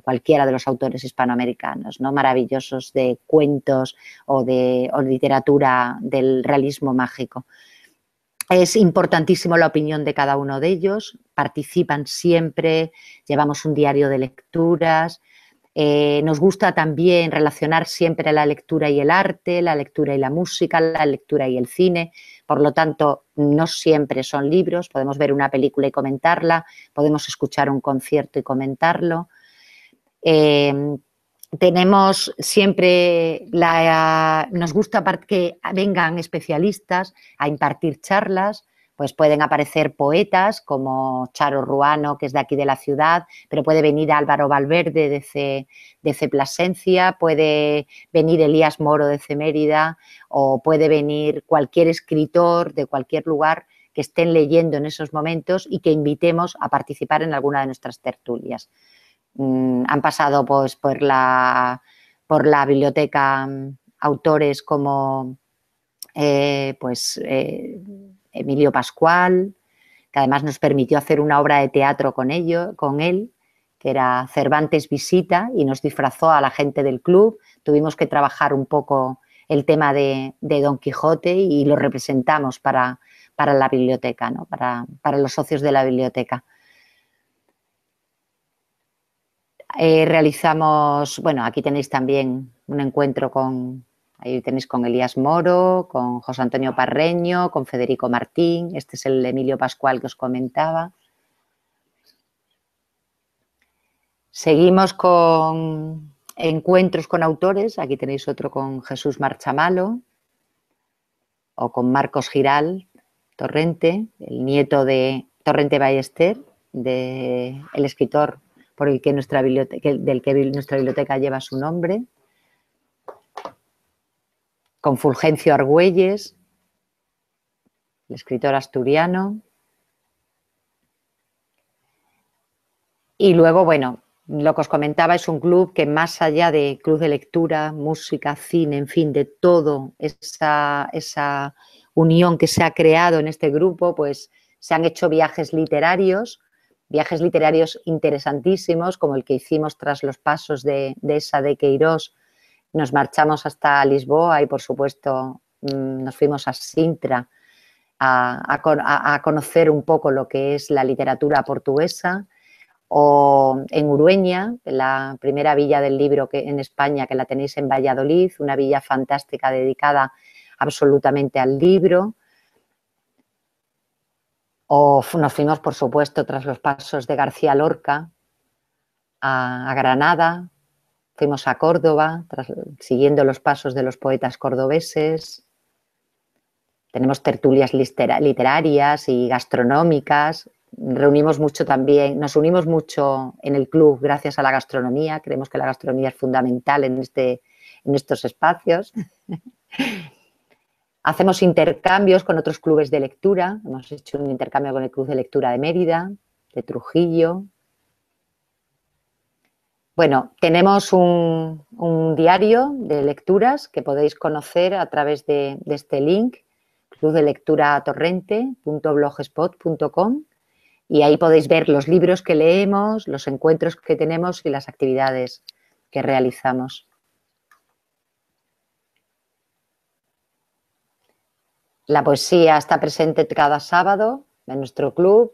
cualquiera de los autores hispanoamericanos, ¿no? maravillosos de cuentos o de o literatura del realismo mágico. Es importantísimo la opinión de cada uno de ellos, participan siempre, llevamos un diario de lecturas, eh, nos gusta también relacionar siempre la lectura y el arte, la lectura y la música, la lectura y el cine. Por lo tanto, no siempre son libros, podemos ver una película y comentarla, podemos escuchar un concierto y comentarlo. Em, tenemos siempre la, nos gusta que vengan especialistas a impartir charlas, pues pueden aparecer poetas como Charo Ruano, que es de aquí de la ciudad, pero puede venir Álvaro Valverde de C Plasencia, puede venir Elías Moro de Mérida, o puede venir cualquier escritor de cualquier lugar que estén leyendo en esos momentos y que invitemos a participar en alguna de nuestras tertulias. Mm, han pasado pues, por, la, por la biblioteca mm, autores como eh, pues, eh, Emilio Pascual, que además nos permitió hacer una obra de teatro con, ello, con él, que era Cervantes Visita, y nos disfrazó a la gente del club. Tuvimos que trabajar un poco el tema de, Don Quijote y lo representamos para, la biblioteca, ¿no? para, los socios de la biblioteca. Eh, realizamos, bueno, aquí tenéis también un encuentro con, Ahí tenéis con Elías Moro, con José Antonio Parreño, con Federico Martín. Este es el Emilio Pascual que os comentaba. Seguimos con encuentros con autores. Aquí tenéis otro con Jesús Marchamalo o con Marcos Giral Torrente, el nieto de Torrente Ballester, de el escritor por el del que nuestra biblioteca lleva su nombre con Fulgencio Argüelles, el escritor asturiano. Y luego, bueno, lo que os comentaba es un club que más allá de club de lectura, música, cine, en fin, de todo esa, esa unión que se ha creado en este grupo, pues se han hecho viajes literarios, viajes literarios interesantísimos, como el que hicimos tras los pasos de, de esa de Queirós nos marchamos hasta Lisboa y, por supuesto, mm, nos fuimos a Sintra a, conocer un poco lo que es la literatura portuguesa o en Urueña, la primera villa del libro que, en España que la tenéis en Valladolid, una villa fantástica dedicada absolutamente al libro. O nos fuimos, por supuesto, tras los pasos de García Lorca a Granada, Fuimos a Córdoba, siguiendo los pasos de los poetas cordobeses. Tenemos tertulias literarias y gastronómicas. Reunimos mucho también, nos unimos mucho en el club gracias a la gastronomía. Creemos que la gastronomía es fundamental en, este, en estos espacios. (laughs) Hacemos intercambios con otros clubes de lectura. Hemos hecho un intercambio con el Club de Lectura de Mérida, de Trujillo, bueno, tenemos un, diario de lecturas que podéis conocer a través de, este link, clubdelecturatorrente.blogspot.com y ahí podéis ver los libros que leemos, los encuentros que tenemos y las actividades que realizamos. La poesía está presente cada sábado en nuestro club.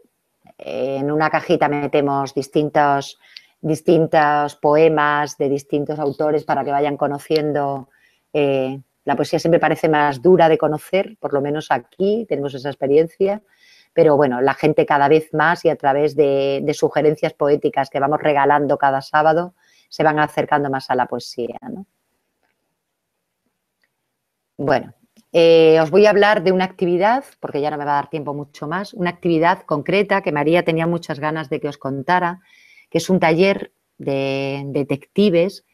En una cajita metemos distintos distintos poemas de distintos autores para que vayan conociendo. Eh, la poesía siempre parece más dura de conocer, por lo menos aquí tenemos esa experiencia, pero bueno, la gente cada vez más y a través de, sugerencias poéticas que vamos regalando cada sábado, se van acercando más a la poesía. Bueno, eh, os voy a hablar de una actividad, porque ya no me va a dar tiempo mucho más, una actividad concreta que María tenía muchas ganas de que os contara, que es un taller de detectives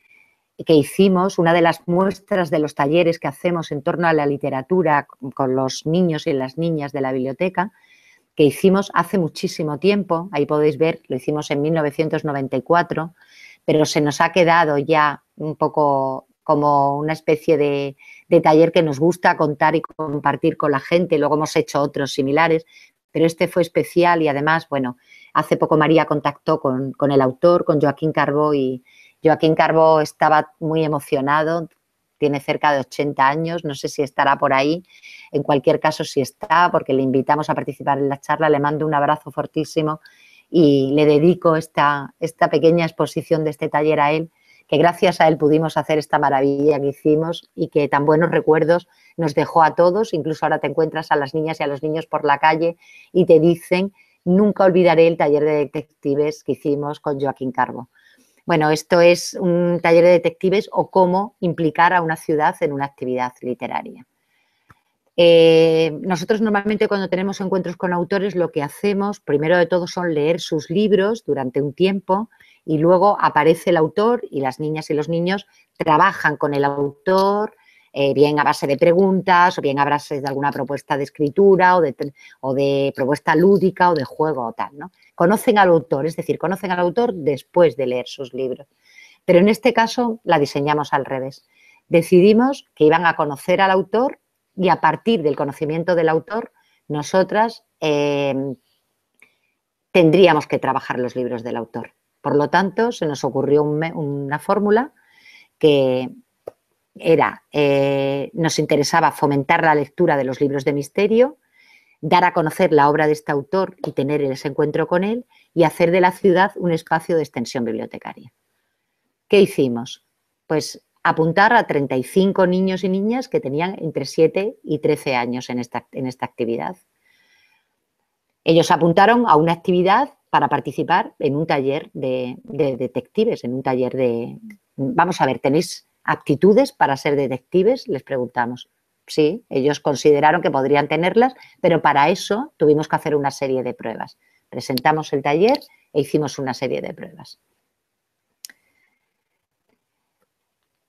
que hicimos, una de las muestras de los talleres que hacemos en torno a la literatura con los niños y las niñas de la biblioteca, que hicimos hace muchísimo tiempo, ahí podéis ver, lo hicimos en 1994, pero se nos ha quedado ya un poco como una especie de, taller que nos gusta contar y compartir con la gente, luego hemos hecho otros similares, pero este fue especial y además, bueno, Hace poco María contactó con, el autor, con Joaquín Carbó, y Joaquín Carbó estaba muy emocionado, tiene cerca de 80 años, no sé si estará por ahí, en cualquier caso si está, porque le invitamos a participar en la charla, le mando un abrazo fortísimo y le dedico esta, esta pequeña exposición de este taller a él, que gracias a él pudimos hacer esta maravilla que hicimos y que tan buenos recuerdos nos dejó a todos, incluso ahora te encuentras a las niñas y a los niños por la calle y te dicen nunca olvidaré el taller de detectives que hicimos con Joaquín Carbo. Bueno, esto es un taller de detectives o cómo implicar a una ciudad en una actividad literaria. Eh, nosotros normalmente cuando tenemos encuentros con autores lo que hacemos primero de todo son leer sus libros durante un tiempo y luego aparece el autor y las niñas y los niños trabajan con el autor, eh, bien a base de preguntas o bien a base de alguna propuesta de escritura o de, propuesta lúdica o de juego o tal, ¿no? Conocen al autor, es decir, conocen al autor después de leer sus libros. Pero en este caso la diseñamos al revés. Decidimos que iban a conocer al autor y a partir del conocimiento del autor, nosotras em, tendríamos que trabajar los libros del autor. Por lo tanto, se nos ocurrió una fórmula que, era, eh, nos interesaba fomentar la lectura de los libros de misterio, dar a conocer la obra de este autor y tener ese encuentro con él y hacer de la ciudad un espacio de extensión bibliotecaria. ¿Qué hicimos? Pues apuntar a 35 niños y niñas que tenían entre 7 y 13 años en esta, actividad. Ellos apuntaron a una actividad para participar en un taller de detectives, en un taller de... Vamos a ver, tenéis aptitudes para ser detectives? Les preguntamos. Sí, ellos consideraron que podrían tenerlas, pero para eso tuvimos que hacer una serie de pruebas. Presentamos el taller e hicimos una serie de pruebas.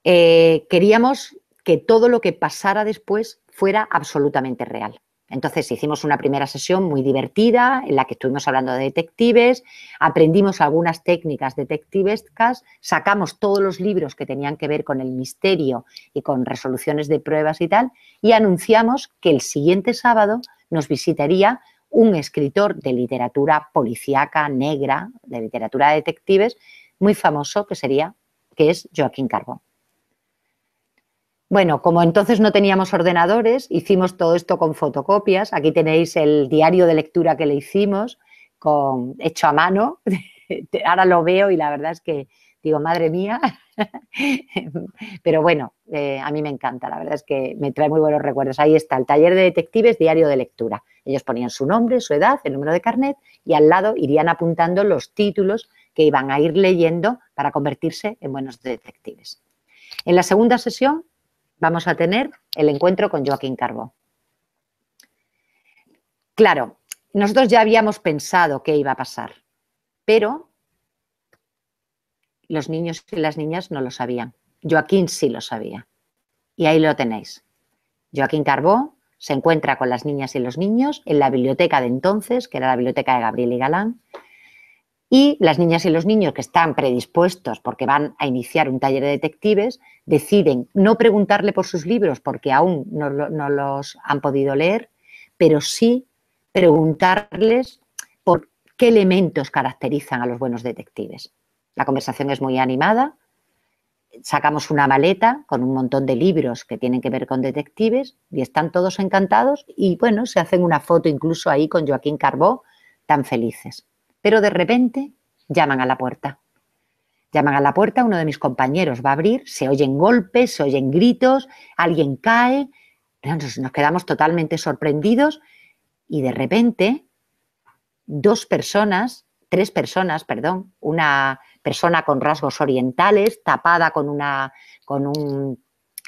Eh, queríamos que todo lo que pasara después fuera absolutamente real. Entonces hicimos una primera sesión muy divertida en la que estuvimos hablando de detectives, aprendimos algunas técnicas detectivescas, sacamos todos los libros que tenían que ver con el misterio y con resoluciones de pruebas y tal, y anunciamos que el siguiente sábado nos visitaría un escritor de literatura policíaca negra, de literatura de detectives, muy famoso que sería, que es Joaquín Carbón. Bueno, como entonces no teníamos ordenadores, hicimos todo esto con fotocopias. Aquí tenéis el diario de lectura que le hicimos, con, hecho a mano. (laughs) Ahora lo veo y la verdad es que digo, madre mía. (laughs) Pero bueno, eh, a mí me encanta, la verdad es que me trae muy buenos recuerdos. Ahí está, el taller de detectives, diario de lectura. Ellos ponían su nombre, su edad, el número de carnet y al lado irían apuntando los títulos que iban a ir leyendo para convertirse en buenos detectives. En la segunda sesión vamos a tener el encuentro con Joaquín Carbó. Claro, nosotros ya habíamos pensado qué iba a pasar, pero los niños y las niñas no lo sabían. Joaquín sí lo sabía. Y ahí lo tenéis. Joaquín Carbó se encuentra con las niñas y los niños en la biblioteca de entonces, que era la biblioteca de Gabriel y Galán, y las niñas y los niños que están predispuestos porque van a iniciar un taller de detectives deciden no preguntarle por sus libros porque aún no, los han podido leer, pero sí preguntarles por qué elementos caracterizan a los buenos detectives. La conversación es muy animada, sacamos una maleta con un montón de libros que tienen que ver con detectives y están todos encantados y bueno, se hacen una foto incluso ahí con Joaquín Carbó, tan felices. Pero de repente llaman a la puerta. Llaman a la puerta, uno de mis compañeros va a abrir, se oyen golpes, se oyen gritos, alguien cae, nos, quedamos totalmente sorprendidos y de repente dos personas, tres personas, perdón, una persona con rasgos orientales, tapada con, una, con, un,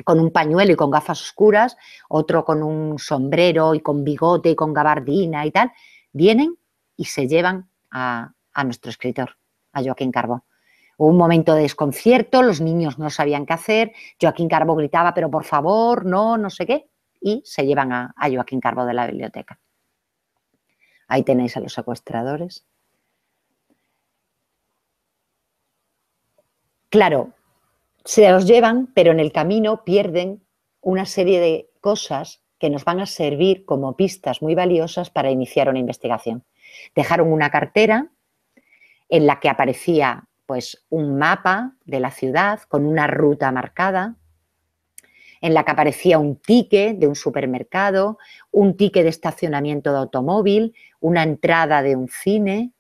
con un pañuelo y con gafas oscuras, otro con un sombrero y con bigote y con gabardina y tal, vienen y se llevan a, nuestro escritor, a Joaquín Carbó. Hubo un momento de desconcierto, los niños no sabían qué hacer, Joaquín Carbó gritaba, pero por favor, no, no sé qué, y se llevan a, a Joaquín Carbó de la biblioteca. Ahí tenéis a los secuestradores. Claro, se los llevan, pero en el camino pierden una serie de cosas que nos van a servir como pistas muy valiosas para iniciar una investigación. Dejaron una cartera en la que aparecía pues un mapa de la ciudad con una ruta marcada, en la que aparecía un ticket de un supermercado, un ticket de estacionamiento de automóvil, una entrada de un cine,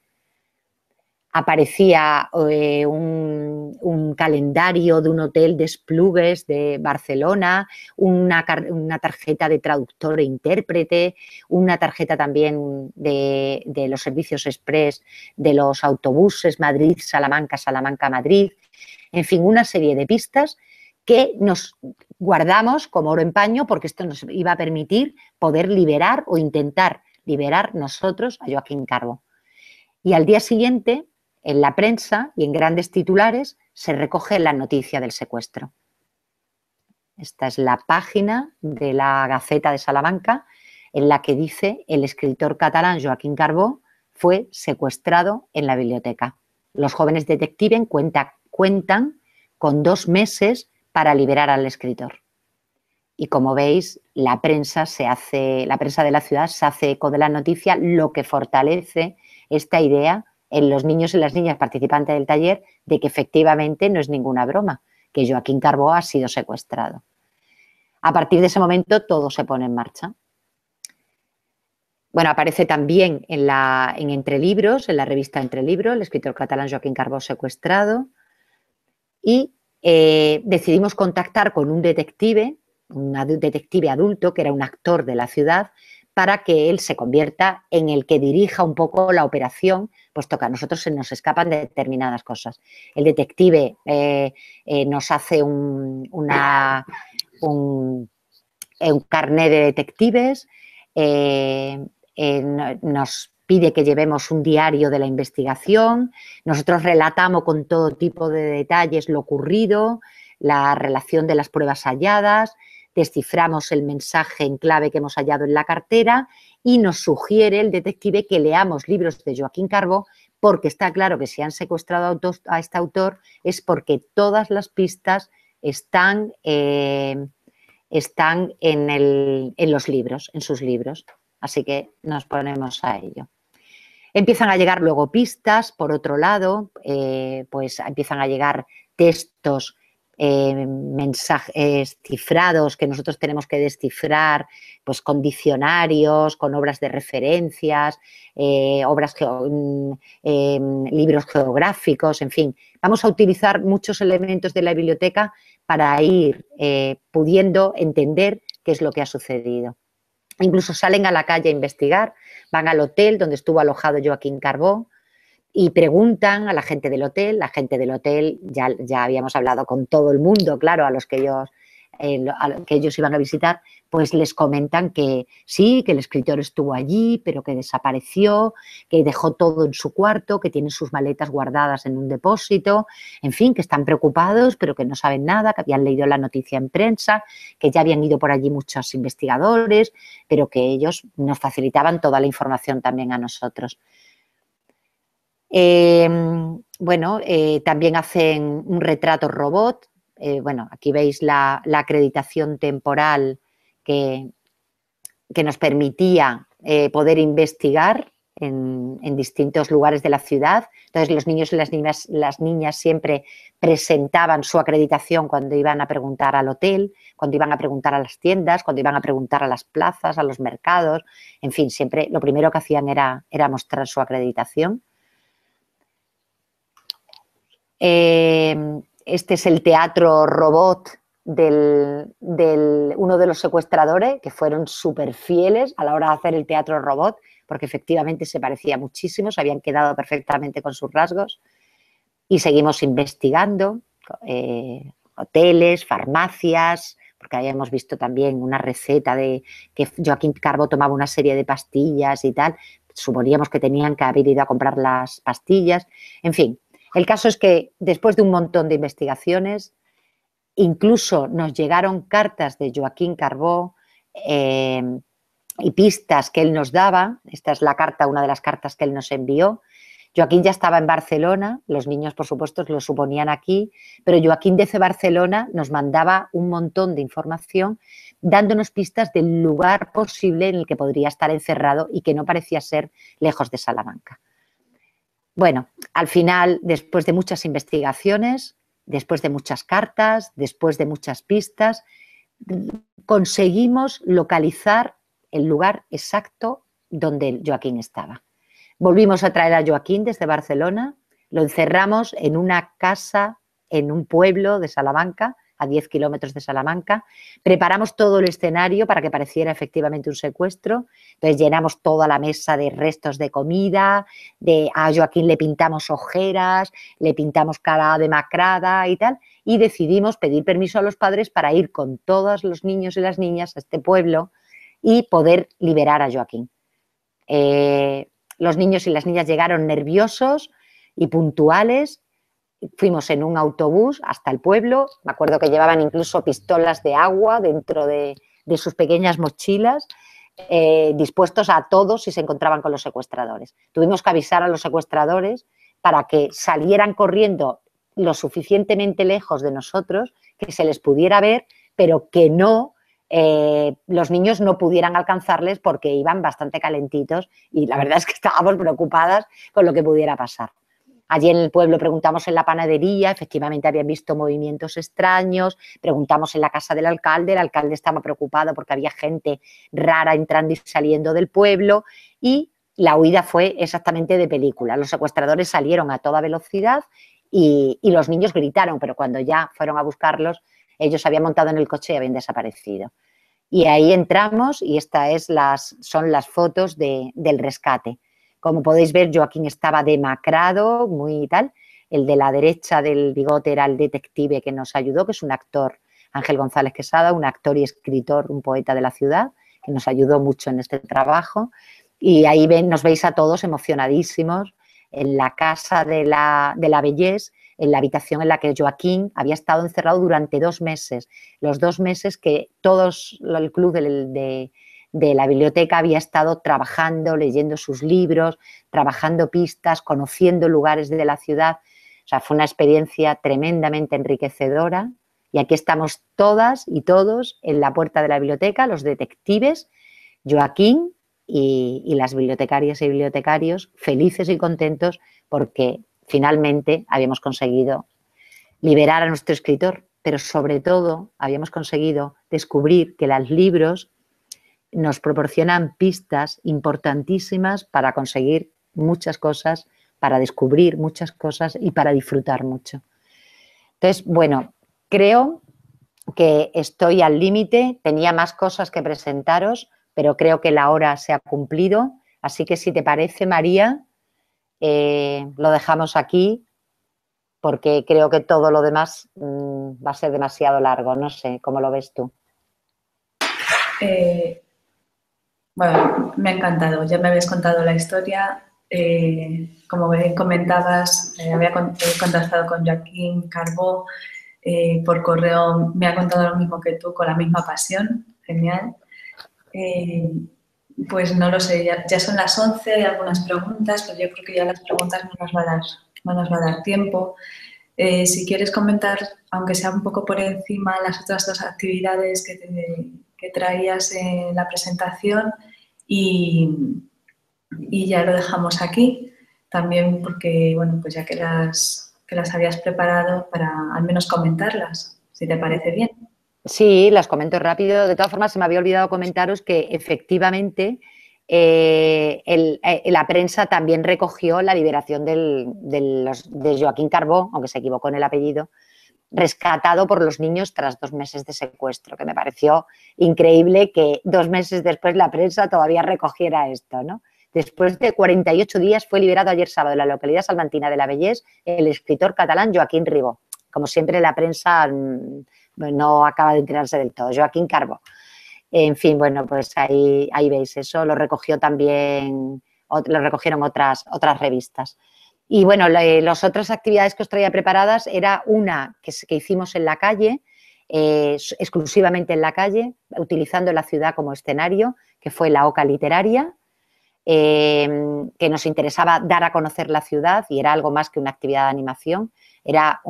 aparecía eh, un, calendario de un hotel de Splugues de Barcelona, una, tarjeta de traductor e intérprete, una tarjeta también de, los servicios express de los autobuses Madrid-Salamanca, Salamanca-Madrid, en fin, una serie de pistas que nos guardamos como oro en paño porque esto nos iba a permitir poder liberar o intentar liberar nosotros a Joaquín Carbo. Y al día siguiente en la prensa y en grandes titulares se recoge la noticia del secuestro. Esta es la página de la Gaceta de Salamanca en la que dice el escritor catalán Joaquín Carbó fue secuestrado en la biblioteca. Los jóvenes detectives cuentan con dos meses para liberar al escritor. Y como veis, la prensa, se hace, la prensa de la ciudad se hace eco de la noticia, lo que fortalece esta idea en los niños y las niñas participantes del taller de que efectivamente no es ninguna broma, que Joaquín Carbó ha sido secuestrado. A partir de ese momento todo se pone en marcha. Bueno, aparece también en, la, Entre Libros, en la revista Entre Libros, el escritor catalán Joaquín Carbó secuestrado. Y eh, decidimos contactar con un detective, un detective adulto que era un actor de la ciudad, para que él se convierta en el que dirija un poco la operación, puesto que a nosotros se nos escapan determinadas cosas. El detective eh, eh, nos hace un, carnet de detectives, eh, nos pide que llevemos un diario de la investigación, nosotros relatamos con todo tipo de detalles lo ocurrido, la relación de las pruebas halladas, desciframos el mensaje en clave que hemos hallado en la cartera y nos sugiere el detective que leamos libros de Joaquín Carbó porque está claro que si han secuestrado a este autor es porque todas las pistas están, eh, están en, los libros, en sus libros. Así que nos ponemos a ello. Empiezan a llegar luego pistas, por otro lado, eh, pues empiezan a llegar textos eh, mensajes cifrados que nosotros tenemos que descifrar, pues con diccionarios, con obras de referencias, eh, obras mm, em, libros geográficos, en fin. Vamos a utilizar muchos elementos de la biblioteca para ir eh, pudiendo entender qué es lo que ha sucedido. Incluso salen a la calle a investigar, van al hotel donde estuvo alojado Joaquín Carbó, y preguntan a la gente del hotel, la gente del hotel, ya, ya habíamos hablado con todo el mundo, claro, a los que ellos, eh, a los que ellos iban a visitar, pues les comentan que sí, que el escritor estuvo allí, pero que desapareció, que dejó todo en su cuarto, que tiene sus maletas guardadas en un depósito, en fin, que están preocupados, pero que no saben nada, que habían leído la noticia en prensa, que ya habían ido por allí muchos investigadores, pero que ellos nos facilitaban toda la información también a nosotros. Em, bueno, eh, también hacen un retrato robot. Eh, bueno, aquí veis la, acreditación temporal que, nos permitía eh, poder investigar en, en, distintos lugares de la ciudad. Entonces los niños y las niñas, las niñas siempre presentaban su acreditación cuando iban a preguntar al hotel, cuando iban a preguntar a las tiendas, cuando iban a preguntar a las plazas, a los mercados, en fin, siempre lo primero que hacían era, era mostrar su acreditación. Eh, este es el teatro robot del, uno de los secuestradores, que fueron súper fieles a la hora de hacer el teatro robot, porque efectivamente se parecía muchísimo, se habían quedado perfectamente con sus rasgos. Y seguimos investigando eh, hoteles, farmacias, porque habíamos visto también una receta de que Joaquín Carbo tomaba una serie de pastillas y tal. Suponíamos que tenían que haber ido a comprar las pastillas. En fin, el caso es que después de un montón de investigaciones, incluso nos llegaron cartas de Joaquín Carbó eh, y pistas que él nos daba. Esta es la carta, una de las cartas que él nos envió. Joaquín ya estaba en Barcelona, los niños por supuesto lo suponían aquí, pero Joaquín desde Barcelona nos mandaba un montón de información dándonos pistas del lugar posible en el que podría estar encerrado y que no parecía ser lejos de Salamanca. Bueno, al final, después de muchas investigaciones, después de muchas cartas, después de muchas pistas, conseguimos localizar el lugar exacto donde Joaquín estaba. Volvimos a traer a Joaquín desde Barcelona, lo encerramos en una casa en un pueblo de Salamanca, a 10 kilómetros de Salamanca. Preparamos todo el escenario para que pareciera efectivamente un secuestro. Entonces llenamos toda la mesa de restos de comida, de ah, a Joaquín le pintamos ojeras, le pintamos cara demacrada y tal. Y decidimos pedir permiso a los padres para ir con todos los niños y las niñas a este pueblo y poder liberar a Joaquín. Eh, los niños y las niñas llegaron nerviosos y puntuales fuimos en un autobús hasta el pueblo, me acuerdo que llevaban incluso pistolas de agua dentro de, sus pequeñas mochilas, eh, dispuestos a todos si se encontraban con los secuestradores. Tuvimos que avisar a los secuestradores para que salieran corriendo lo suficientemente lejos de nosotros que se les pudiera ver, pero que no eh, los niños no pudieran alcanzarles porque iban bastante calentitos y la verdad es que (laughs) estábamos preocupadas con lo que pudiera pasar. Allí en el pueblo preguntamos en la panadería, efectivamente habían visto movimientos extraños, preguntamos en la casa del alcalde, el alcalde estaba preocupado porque había gente rara entrando y saliendo del pueblo y la huida fue exactamente de película. Los secuestradores salieron a toda velocidad y, los niños gritaron, pero cuando ya fueron a buscarlos, ellos habían montado en el coche y habían desaparecido. Y ahí entramos y estas es las, son las fotos del rescate. Como podéis ver, Joaquín estaba demacrado, muy tal. El de la derecha del bigote era el detective que nos ayudó, que es un actor, Ángel González Quesada, un actor y escritor, un poeta de la ciudad, que nos ayudó mucho en este trabajo. Y ahí nos veis a todos emocionadísimos en la casa de la, belleza, en la habitación en la que Joaquín había estado encerrado durante dos meses. Los dos meses que todos el club de de la biblioteca había estado trabajando, leyendo sus libros, trabajando pistas, conociendo lugares de la ciudad. O sea, fue una experiencia tremendamente enriquecedora. Y aquí estamos todas y todos en la puerta de la biblioteca, los detectives, Joaquín y, las bibliotecarias y bibliotecarios, felices y contentos porque finalmente habíamos conseguido liberar a nuestro escritor, pero sobre todo habíamos conseguido descubrir que los libros nos proporcionan pistas importantísimas para conseguir muchas cosas, para descubrir muchas cosas y para disfrutar mucho. Entonces, bueno, creo que estoy al límite, tenía más cosas que presentaros, pero creo que la hora se ha cumplido, así que si te parece, María, eh, lo dejamos aquí porque creo que todo lo demás mm, va a ser demasiado largo, no sé, ¿cómo lo ves tú? Eh, bueno, me ha encantado. Ya me habías contado la historia. Eh, como comentabas, eh, había contactado con Joaquín Carbó eh, por correo. Me ha contado lo mismo que tú, con la misma pasión. Genial. pues no lo sé, ya, son las 11, hay algunas preguntas, pero yo creo que ya las preguntas no nos va a dar, no nos va a dar tiempo. si quieres comentar, aunque sea un poco por encima, las otras dos actividades que traías en la presentación y, y ya lo dejamos aquí, también porque, bueno, pues ya que las, que las habías preparado para al menos comentarlas, si te parece bien. Sí, las comento rápido. De todas formas, se me había olvidado comentaros que efectivamente eh, eh, la prensa también recogió la liberación del, de Joaquín Carbó, aunque se equivocó en el apellido, rescatado por los niños tras dos meses de secuestro, que me pareció increíble que dos meses después la prensa todavía recogiera esto, ¿no? Después de 48 días fue liberado ayer sábado en la localidad salmantina de La Bellés el escritor catalán Joaquín Ribó. Como siempre, la prensa mm, no acaba de enterarse del todo. Joaquín Carbo. En fin, bueno, pues ahí, ahí veis eso. Lo recogió también, lo recogieron otras revistas. Y bueno, eh, las otras actividades que os traía preparadas era una que, hicimos en la calle, eh, exclusivamente en la calle, utilizando la ciudad como escenario, que fue la OCA literaria, em, que nos interesaba dar a conocer la ciudad y era algo más que una actividad de animación, era,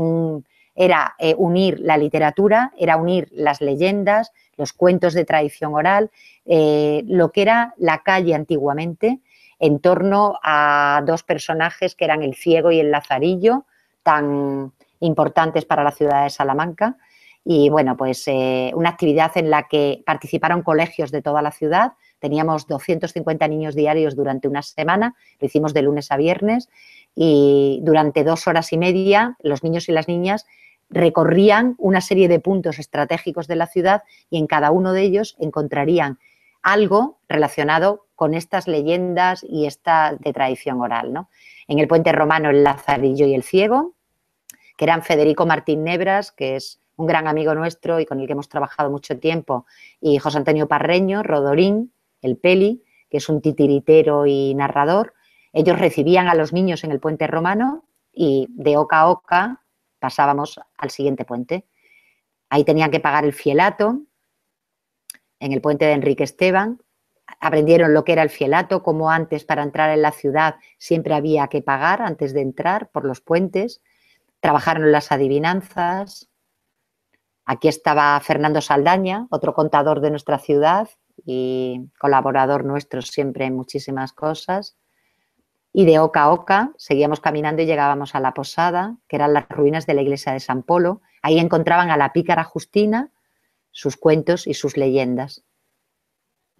eh, unir la literatura, era unir las leyendas, los cuentos de tradición oral, lo que era la calle antiguamente en torno a dos personajes que eran el ciego y el lazarillo, tan importantes para la ciudad de Salamanca. Y bueno, pues eh, una actividad en la que participaron colegios de toda la ciudad. Teníamos 250 niños diarios durante una semana, lo hicimos de lunes a viernes y durante dos horas y media los niños y las niñas recorrían una serie de puntos estratégicos de la ciudad y en cada uno de ellos encontrarían algo relacionado con estas leyendas y esta de tradición oral. ¿no? En el puente romano, el Lazarillo y el Ciego, que eran Federico Martín Nebras, que es un gran amigo nuestro y con el que hemos trabajado mucho tiempo, y José Antonio Parreño, Rodorín, el Peli, que es un titiritero y narrador. Ellos recibían a los niños en el puente romano y de oca a oca pasábamos al siguiente puente. Ahí tenían que pagar el fielato en el puente de Enrique Esteban aprendieron lo que era el fielato, como antes para entrar en la ciudad siempre había que pagar antes de entrar por los puentes, trabajaron las adivinanzas. Aquí estaba Fernando Saldaña, otro contador de nuestra ciudad y colaborador nuestro siempre en muchísimas cosas. Y de oca a oca seguíamos caminando y llegábamos a la posada, que eran las ruinas de la iglesia de San Polo. Ahí encontraban a la pícara Justina, sus cuentos y sus leyendas.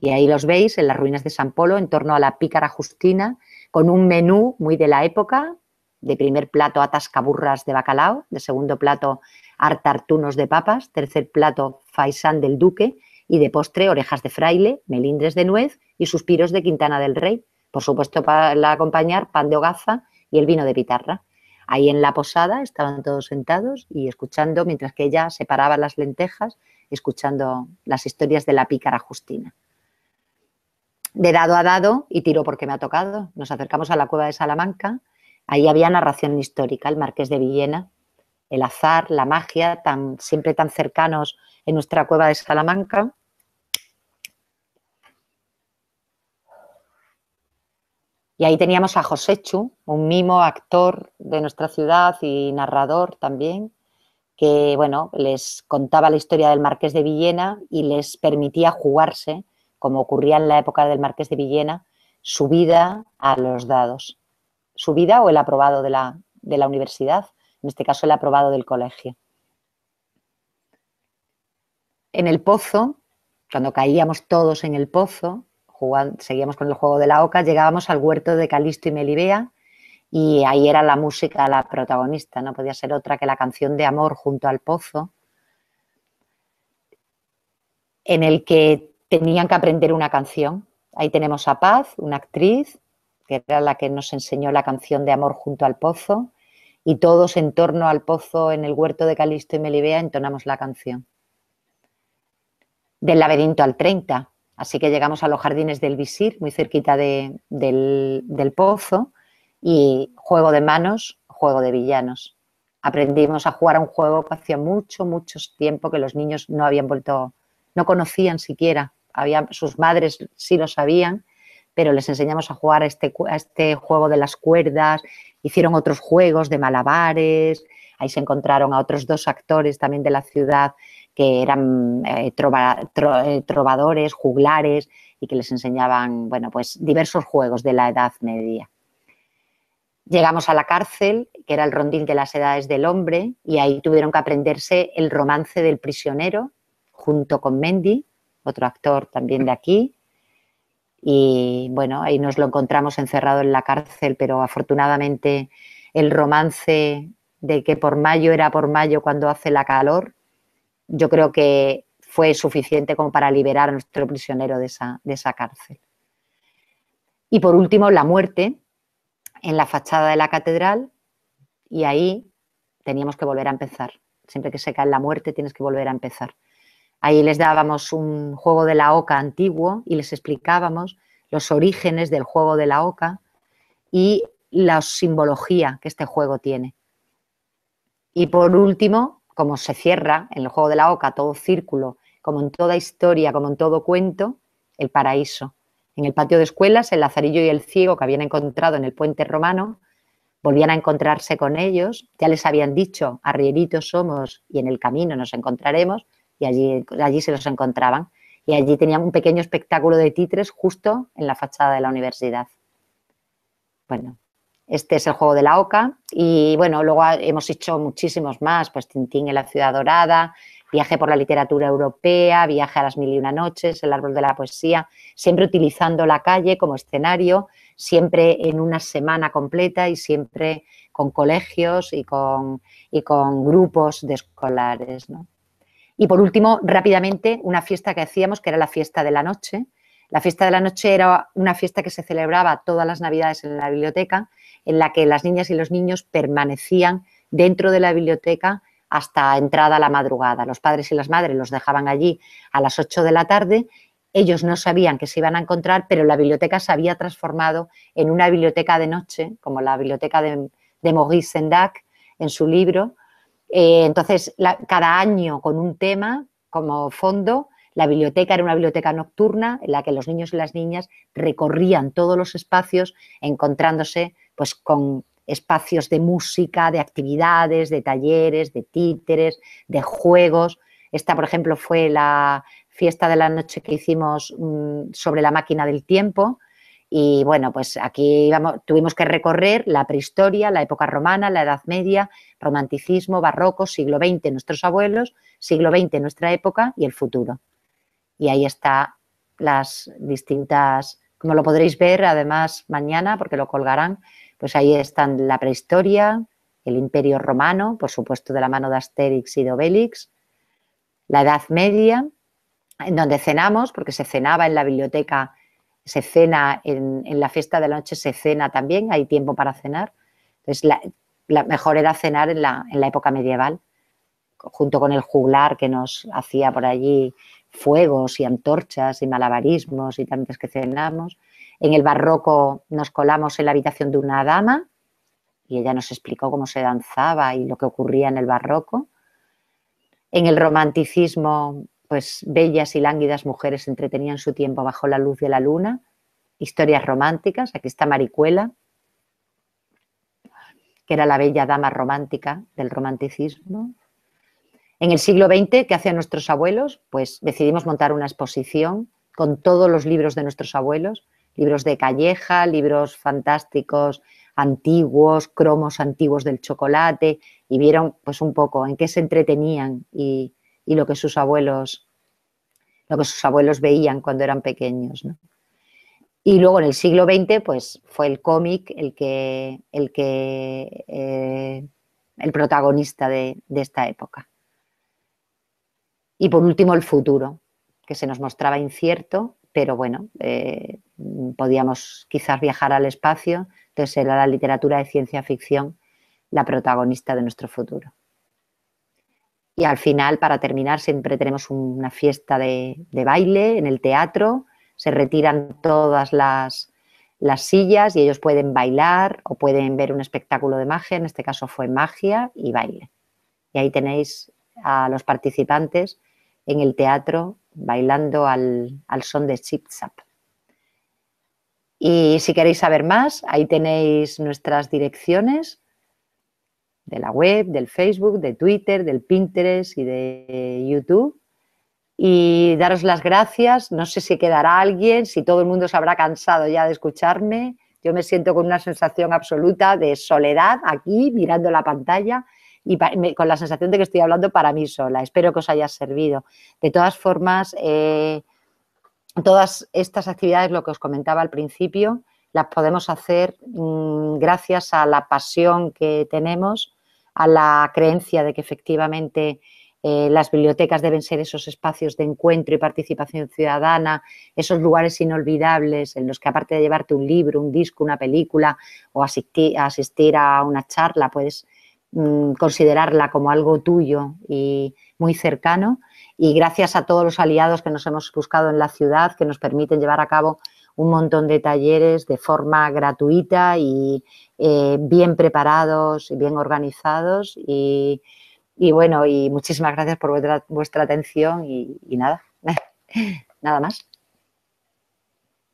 Y ahí los veis en las ruinas de San Polo, en torno a la pícara Justina, con un menú muy de la época, de primer plato atascaburras de bacalao, de segundo plato artartunos de papas, tercer plato faisán del duque y de postre orejas de fraile, melindres de nuez y suspiros de Quintana del Rey. Por supuesto, para acompañar pan de hogaza y el vino de pitarra. Ahí en la posada estaban todos sentados y escuchando, mientras que ella separaba las lentejas, escuchando las historias de la pícara Justina de dado a dado y tiro porque me ha tocado. Nos acercamos a la cueva de Salamanca, ahí había narración histórica, el Marqués de Villena, el azar, la magia, tan, siempre tan cercanos en nuestra cueva de Salamanca. Y ahí teníamos a José Chu, un mimo actor de nuestra ciudad y narrador también, que bueno, les contaba la historia del Marqués de Villena y les permitía jugarse como ocurría en la época del Marqués de Villena, su vida a los dados. Su vida o el aprobado de la, universidad, en este caso el aprobado del colegio. En el pozo, cuando caíamos todos en el pozo, seguíamos con el juego de la oca, llegábamos al huerto de Calisto y Melibea y ahí era la música la protagonista, no podía ser otra que la canción de amor junto al pozo, en el que tenían que aprender una canción. Ahí tenemos a Paz, una actriz, que era la que nos enseñó la canción de Amor junto al pozo, y todos en torno al pozo en el huerto de Calisto y Melibea entonamos la canción. Del laberinto al 30, así que llegamos a los jardines del visir, muy cerquita del, del pozo, y juego de manos, juego de villanos. Aprendimos a jugar a un juego que hacía mucho, mucho tiempo que los niños no habían vuelto, no conocían siquiera sus madres sí lo sabían, pero les enseñamos a jugar a este, este juego de las cuerdas, hicieron otros juegos de malabares, ahí se encontraron a otros dos actores también de la ciudad que eran eh, eh, trovadores, juglares y que les enseñaban, bueno, pues diversos juegos de la Edad Media. Llegamos a la cárcel, que era el rondín de las edades del hombre, y ahí tuvieron que aprenderse el romance del prisionero junto con Mendy, otro actor también de aquí. Y bueno, ahí nos lo encontramos encerrado en la cárcel, pero afortunadamente el romance de que por mayo era por mayo cuando hace la calor, yo creo que fue suficiente como para liberar a nuestro prisionero de esa, de esa cárcel. Y por último, la muerte en la fachada de la catedral y ahí teníamos que volver a empezar. Siempre que se cae la muerte tienes que volver a empezar. Ahí les dábamos un juego de la oca antiguo y les explicábamos los orígenes del juego de la oca y la simbología que este juego tiene. Y por último, como se cierra en el juego de la oca todo círculo, como en toda historia, como en todo cuento, el paraíso. En el patio de escuelas, el lazarillo y el ciego que habían encontrado en el puente romano volvían a encontrarse con ellos, ya les habían dicho, arrieritos somos y en el camino nos encontraremos, y allí, allí se los encontraban. Y allí tenían un pequeño espectáculo de titres justo en la fachada de la universidad. Bueno, este es el juego de la OCA y bueno, luego hemos hecho muchísimos más, pues Tintín en la Ciudad Dorada, viaje por la literatura europea, viaje a las mil y una noches, el árbol de la poesía, siempre utilizando la calle como escenario, siempre en una semana completa y siempre con colegios y con, y con grupos de escolares. ¿no? Y por último, rápidamente, una fiesta que hacíamos, que era la fiesta de la noche. La fiesta de la noche era una fiesta que se celebraba todas las navidades en la biblioteca, en la que las niñas y los niños permanecían dentro de la biblioteca hasta entrada la madrugada. Los padres y las madres los dejaban allí a las 8 de la tarde. Ellos no sabían que se iban a encontrar, pero la biblioteca se había transformado en una biblioteca de noche, como la biblioteca de, de Maurice Sendak en su libro, eh, entonces, cada año con un tema como fondo, la biblioteca era una biblioteca nocturna en la que los niños y las niñas recorrían todos los espacios encontrándose pues con espacios de música, de actividades, de talleres, de títeres, de juegos. Esta, por ejemplo, fue la fiesta de la noche que hicimos mm, sobre la máquina del tiempo, y bueno, pues aquí tuvimos que recorrer la prehistoria, la época romana, la Edad Media, romanticismo, barroco, siglo XX nuestros abuelos, siglo XX nuestra época y el futuro. Y ahí está las distintas, como lo podréis ver además mañana porque lo colgarán, pues ahí están la prehistoria, el imperio romano, por supuesto de la mano de Asterix y de Obélix, la Edad Media, en donde cenamos, porque se cenaba en la biblioteca se cena en, la fiesta de la noche, se cena también, hay tiempo para cenar. Entonces, la, mejor era cenar en la, en la, época medieval, junto con el juglar que nos hacía por allí fuegos y antorchas y malabarismos y tantas que cenamos. En el barroco nos colamos en la habitación de una dama y ella nos explicó cómo se danzaba y lo que ocurría en el barroco. En el romanticismo pues bellas y lánguidas mujeres entretenían su tiempo bajo la luz de la luna, historias románticas, aquí está Maricuela, que era la bella dama romántica del romanticismo. En el siglo XX, ¿qué hacían nuestros abuelos? Pues decidimos montar una exposición con todos los libros de nuestros abuelos, libros de Calleja, libros fantásticos, antiguos, cromos antiguos del chocolate, y vieron pues un poco en qué se entretenían y, y lo que sus abuelos, lo que sus abuelos veían cuando eran pequeños. Y luego en el siglo XX, pues fue el cómic el que, el que eh, el protagonista de, esta época. Y por último, el futuro, que se nos mostraba incierto, pero bueno, eh, podíamos quizás viajar al espacio, entonces era la literatura de ciencia ficción la protagonista de nuestro futuro. Y al final, para terminar, siempre tenemos una fiesta de, baile en el teatro, se retiran todas las, sillas y ellos pueden bailar o pueden ver un espectáculo de magia, en este caso fue magia y baile. Y ahí tenéis a los participantes en el teatro bailando al, al son de Chip Zap. Y si queréis saber más, ahí tenéis nuestras direcciones de la web, del Facebook, de Twitter, del Pinterest y de YouTube. Y daros las gracias. No sé si quedará alguien, si todo el mundo se habrá cansado ya de escucharme. Yo me siento con una sensación absoluta de soledad aquí, mirando la pantalla y con la sensación de que estoy hablando para mí sola. Espero que os haya servido. De todas formas, eh, todas estas actividades, lo que os comentaba al principio, las podemos hacer mm, gracias a la pasión que tenemos a la creencia de que efectivamente eh, las bibliotecas deben ser esos espacios de encuentro y participación ciudadana, esos lugares inolvidables en los que aparte de llevarte un libro, un disco, una película o asistir, a una charla, puedes mm, considerarla como algo tuyo y muy cercano. Y gracias a todos los aliados que nos hemos buscado en la ciudad que nos permiten llevar a cabo un montón de talleres de forma gratuita y eh, bien preparados y bien organizados. Y, bueno, y muchísimas gracias por vuestra, atención y, nada, (laughs) nada más.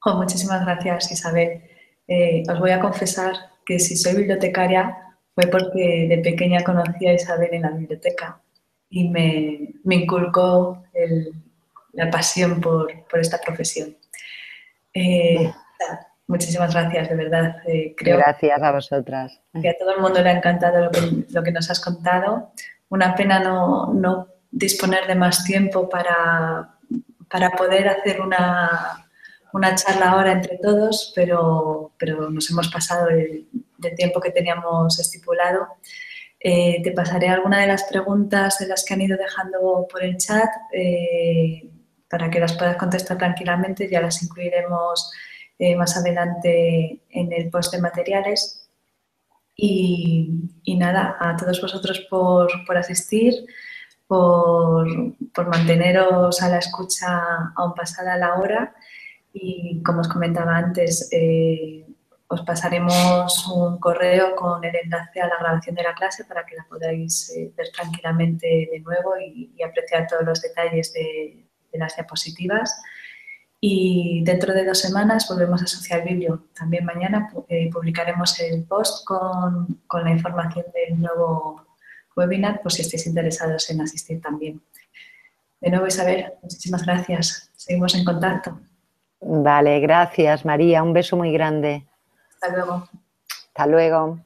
muchísimas gracias, Isabel. Eh, os voy a confesar que si soy bibliotecaria fue porque de pequeña conocí a Isabel en la biblioteca y me, inculcó la pasión por esta profesión. Eh, muchísimas gracias, de verdad. Eh, creo gracias a vosotras. Que a todo el mundo le ha encantado lo que, nos has contado. Una pena no, disponer de más tiempo para, poder hacer una, charla ahora entre todos, pero, nos hemos pasado el, del tiempo que teníamos estipulado. Eh, te pasaré alguna de las preguntas de las que han ido dejando por el chat para que las puedas contestar tranquilamente. Ya las incluiremos eh, más adelante en el post de materiales. Y, nada, a todos vosotros por, asistir, por, manteneros a la escucha aún pasada la hora. Y como os comentaba antes, eh, os pasaremos un correo con el enlace a la grabación de la clase para que la podáis eh, ver tranquilamente de nuevo y apreciar todos los detalles de, las diapositivas. Y dentro de dos semanas volvemos a Social vídeo. También mañana eh, publicaremos el post con, la información del nuevo webinar, por si estáis interesados en asistir también. De nuevo, Isabel, muchísimas gracias. Seguimos en contacto. Vale, gracias María. Un beso muy grande. Hasta luego. Hasta luego.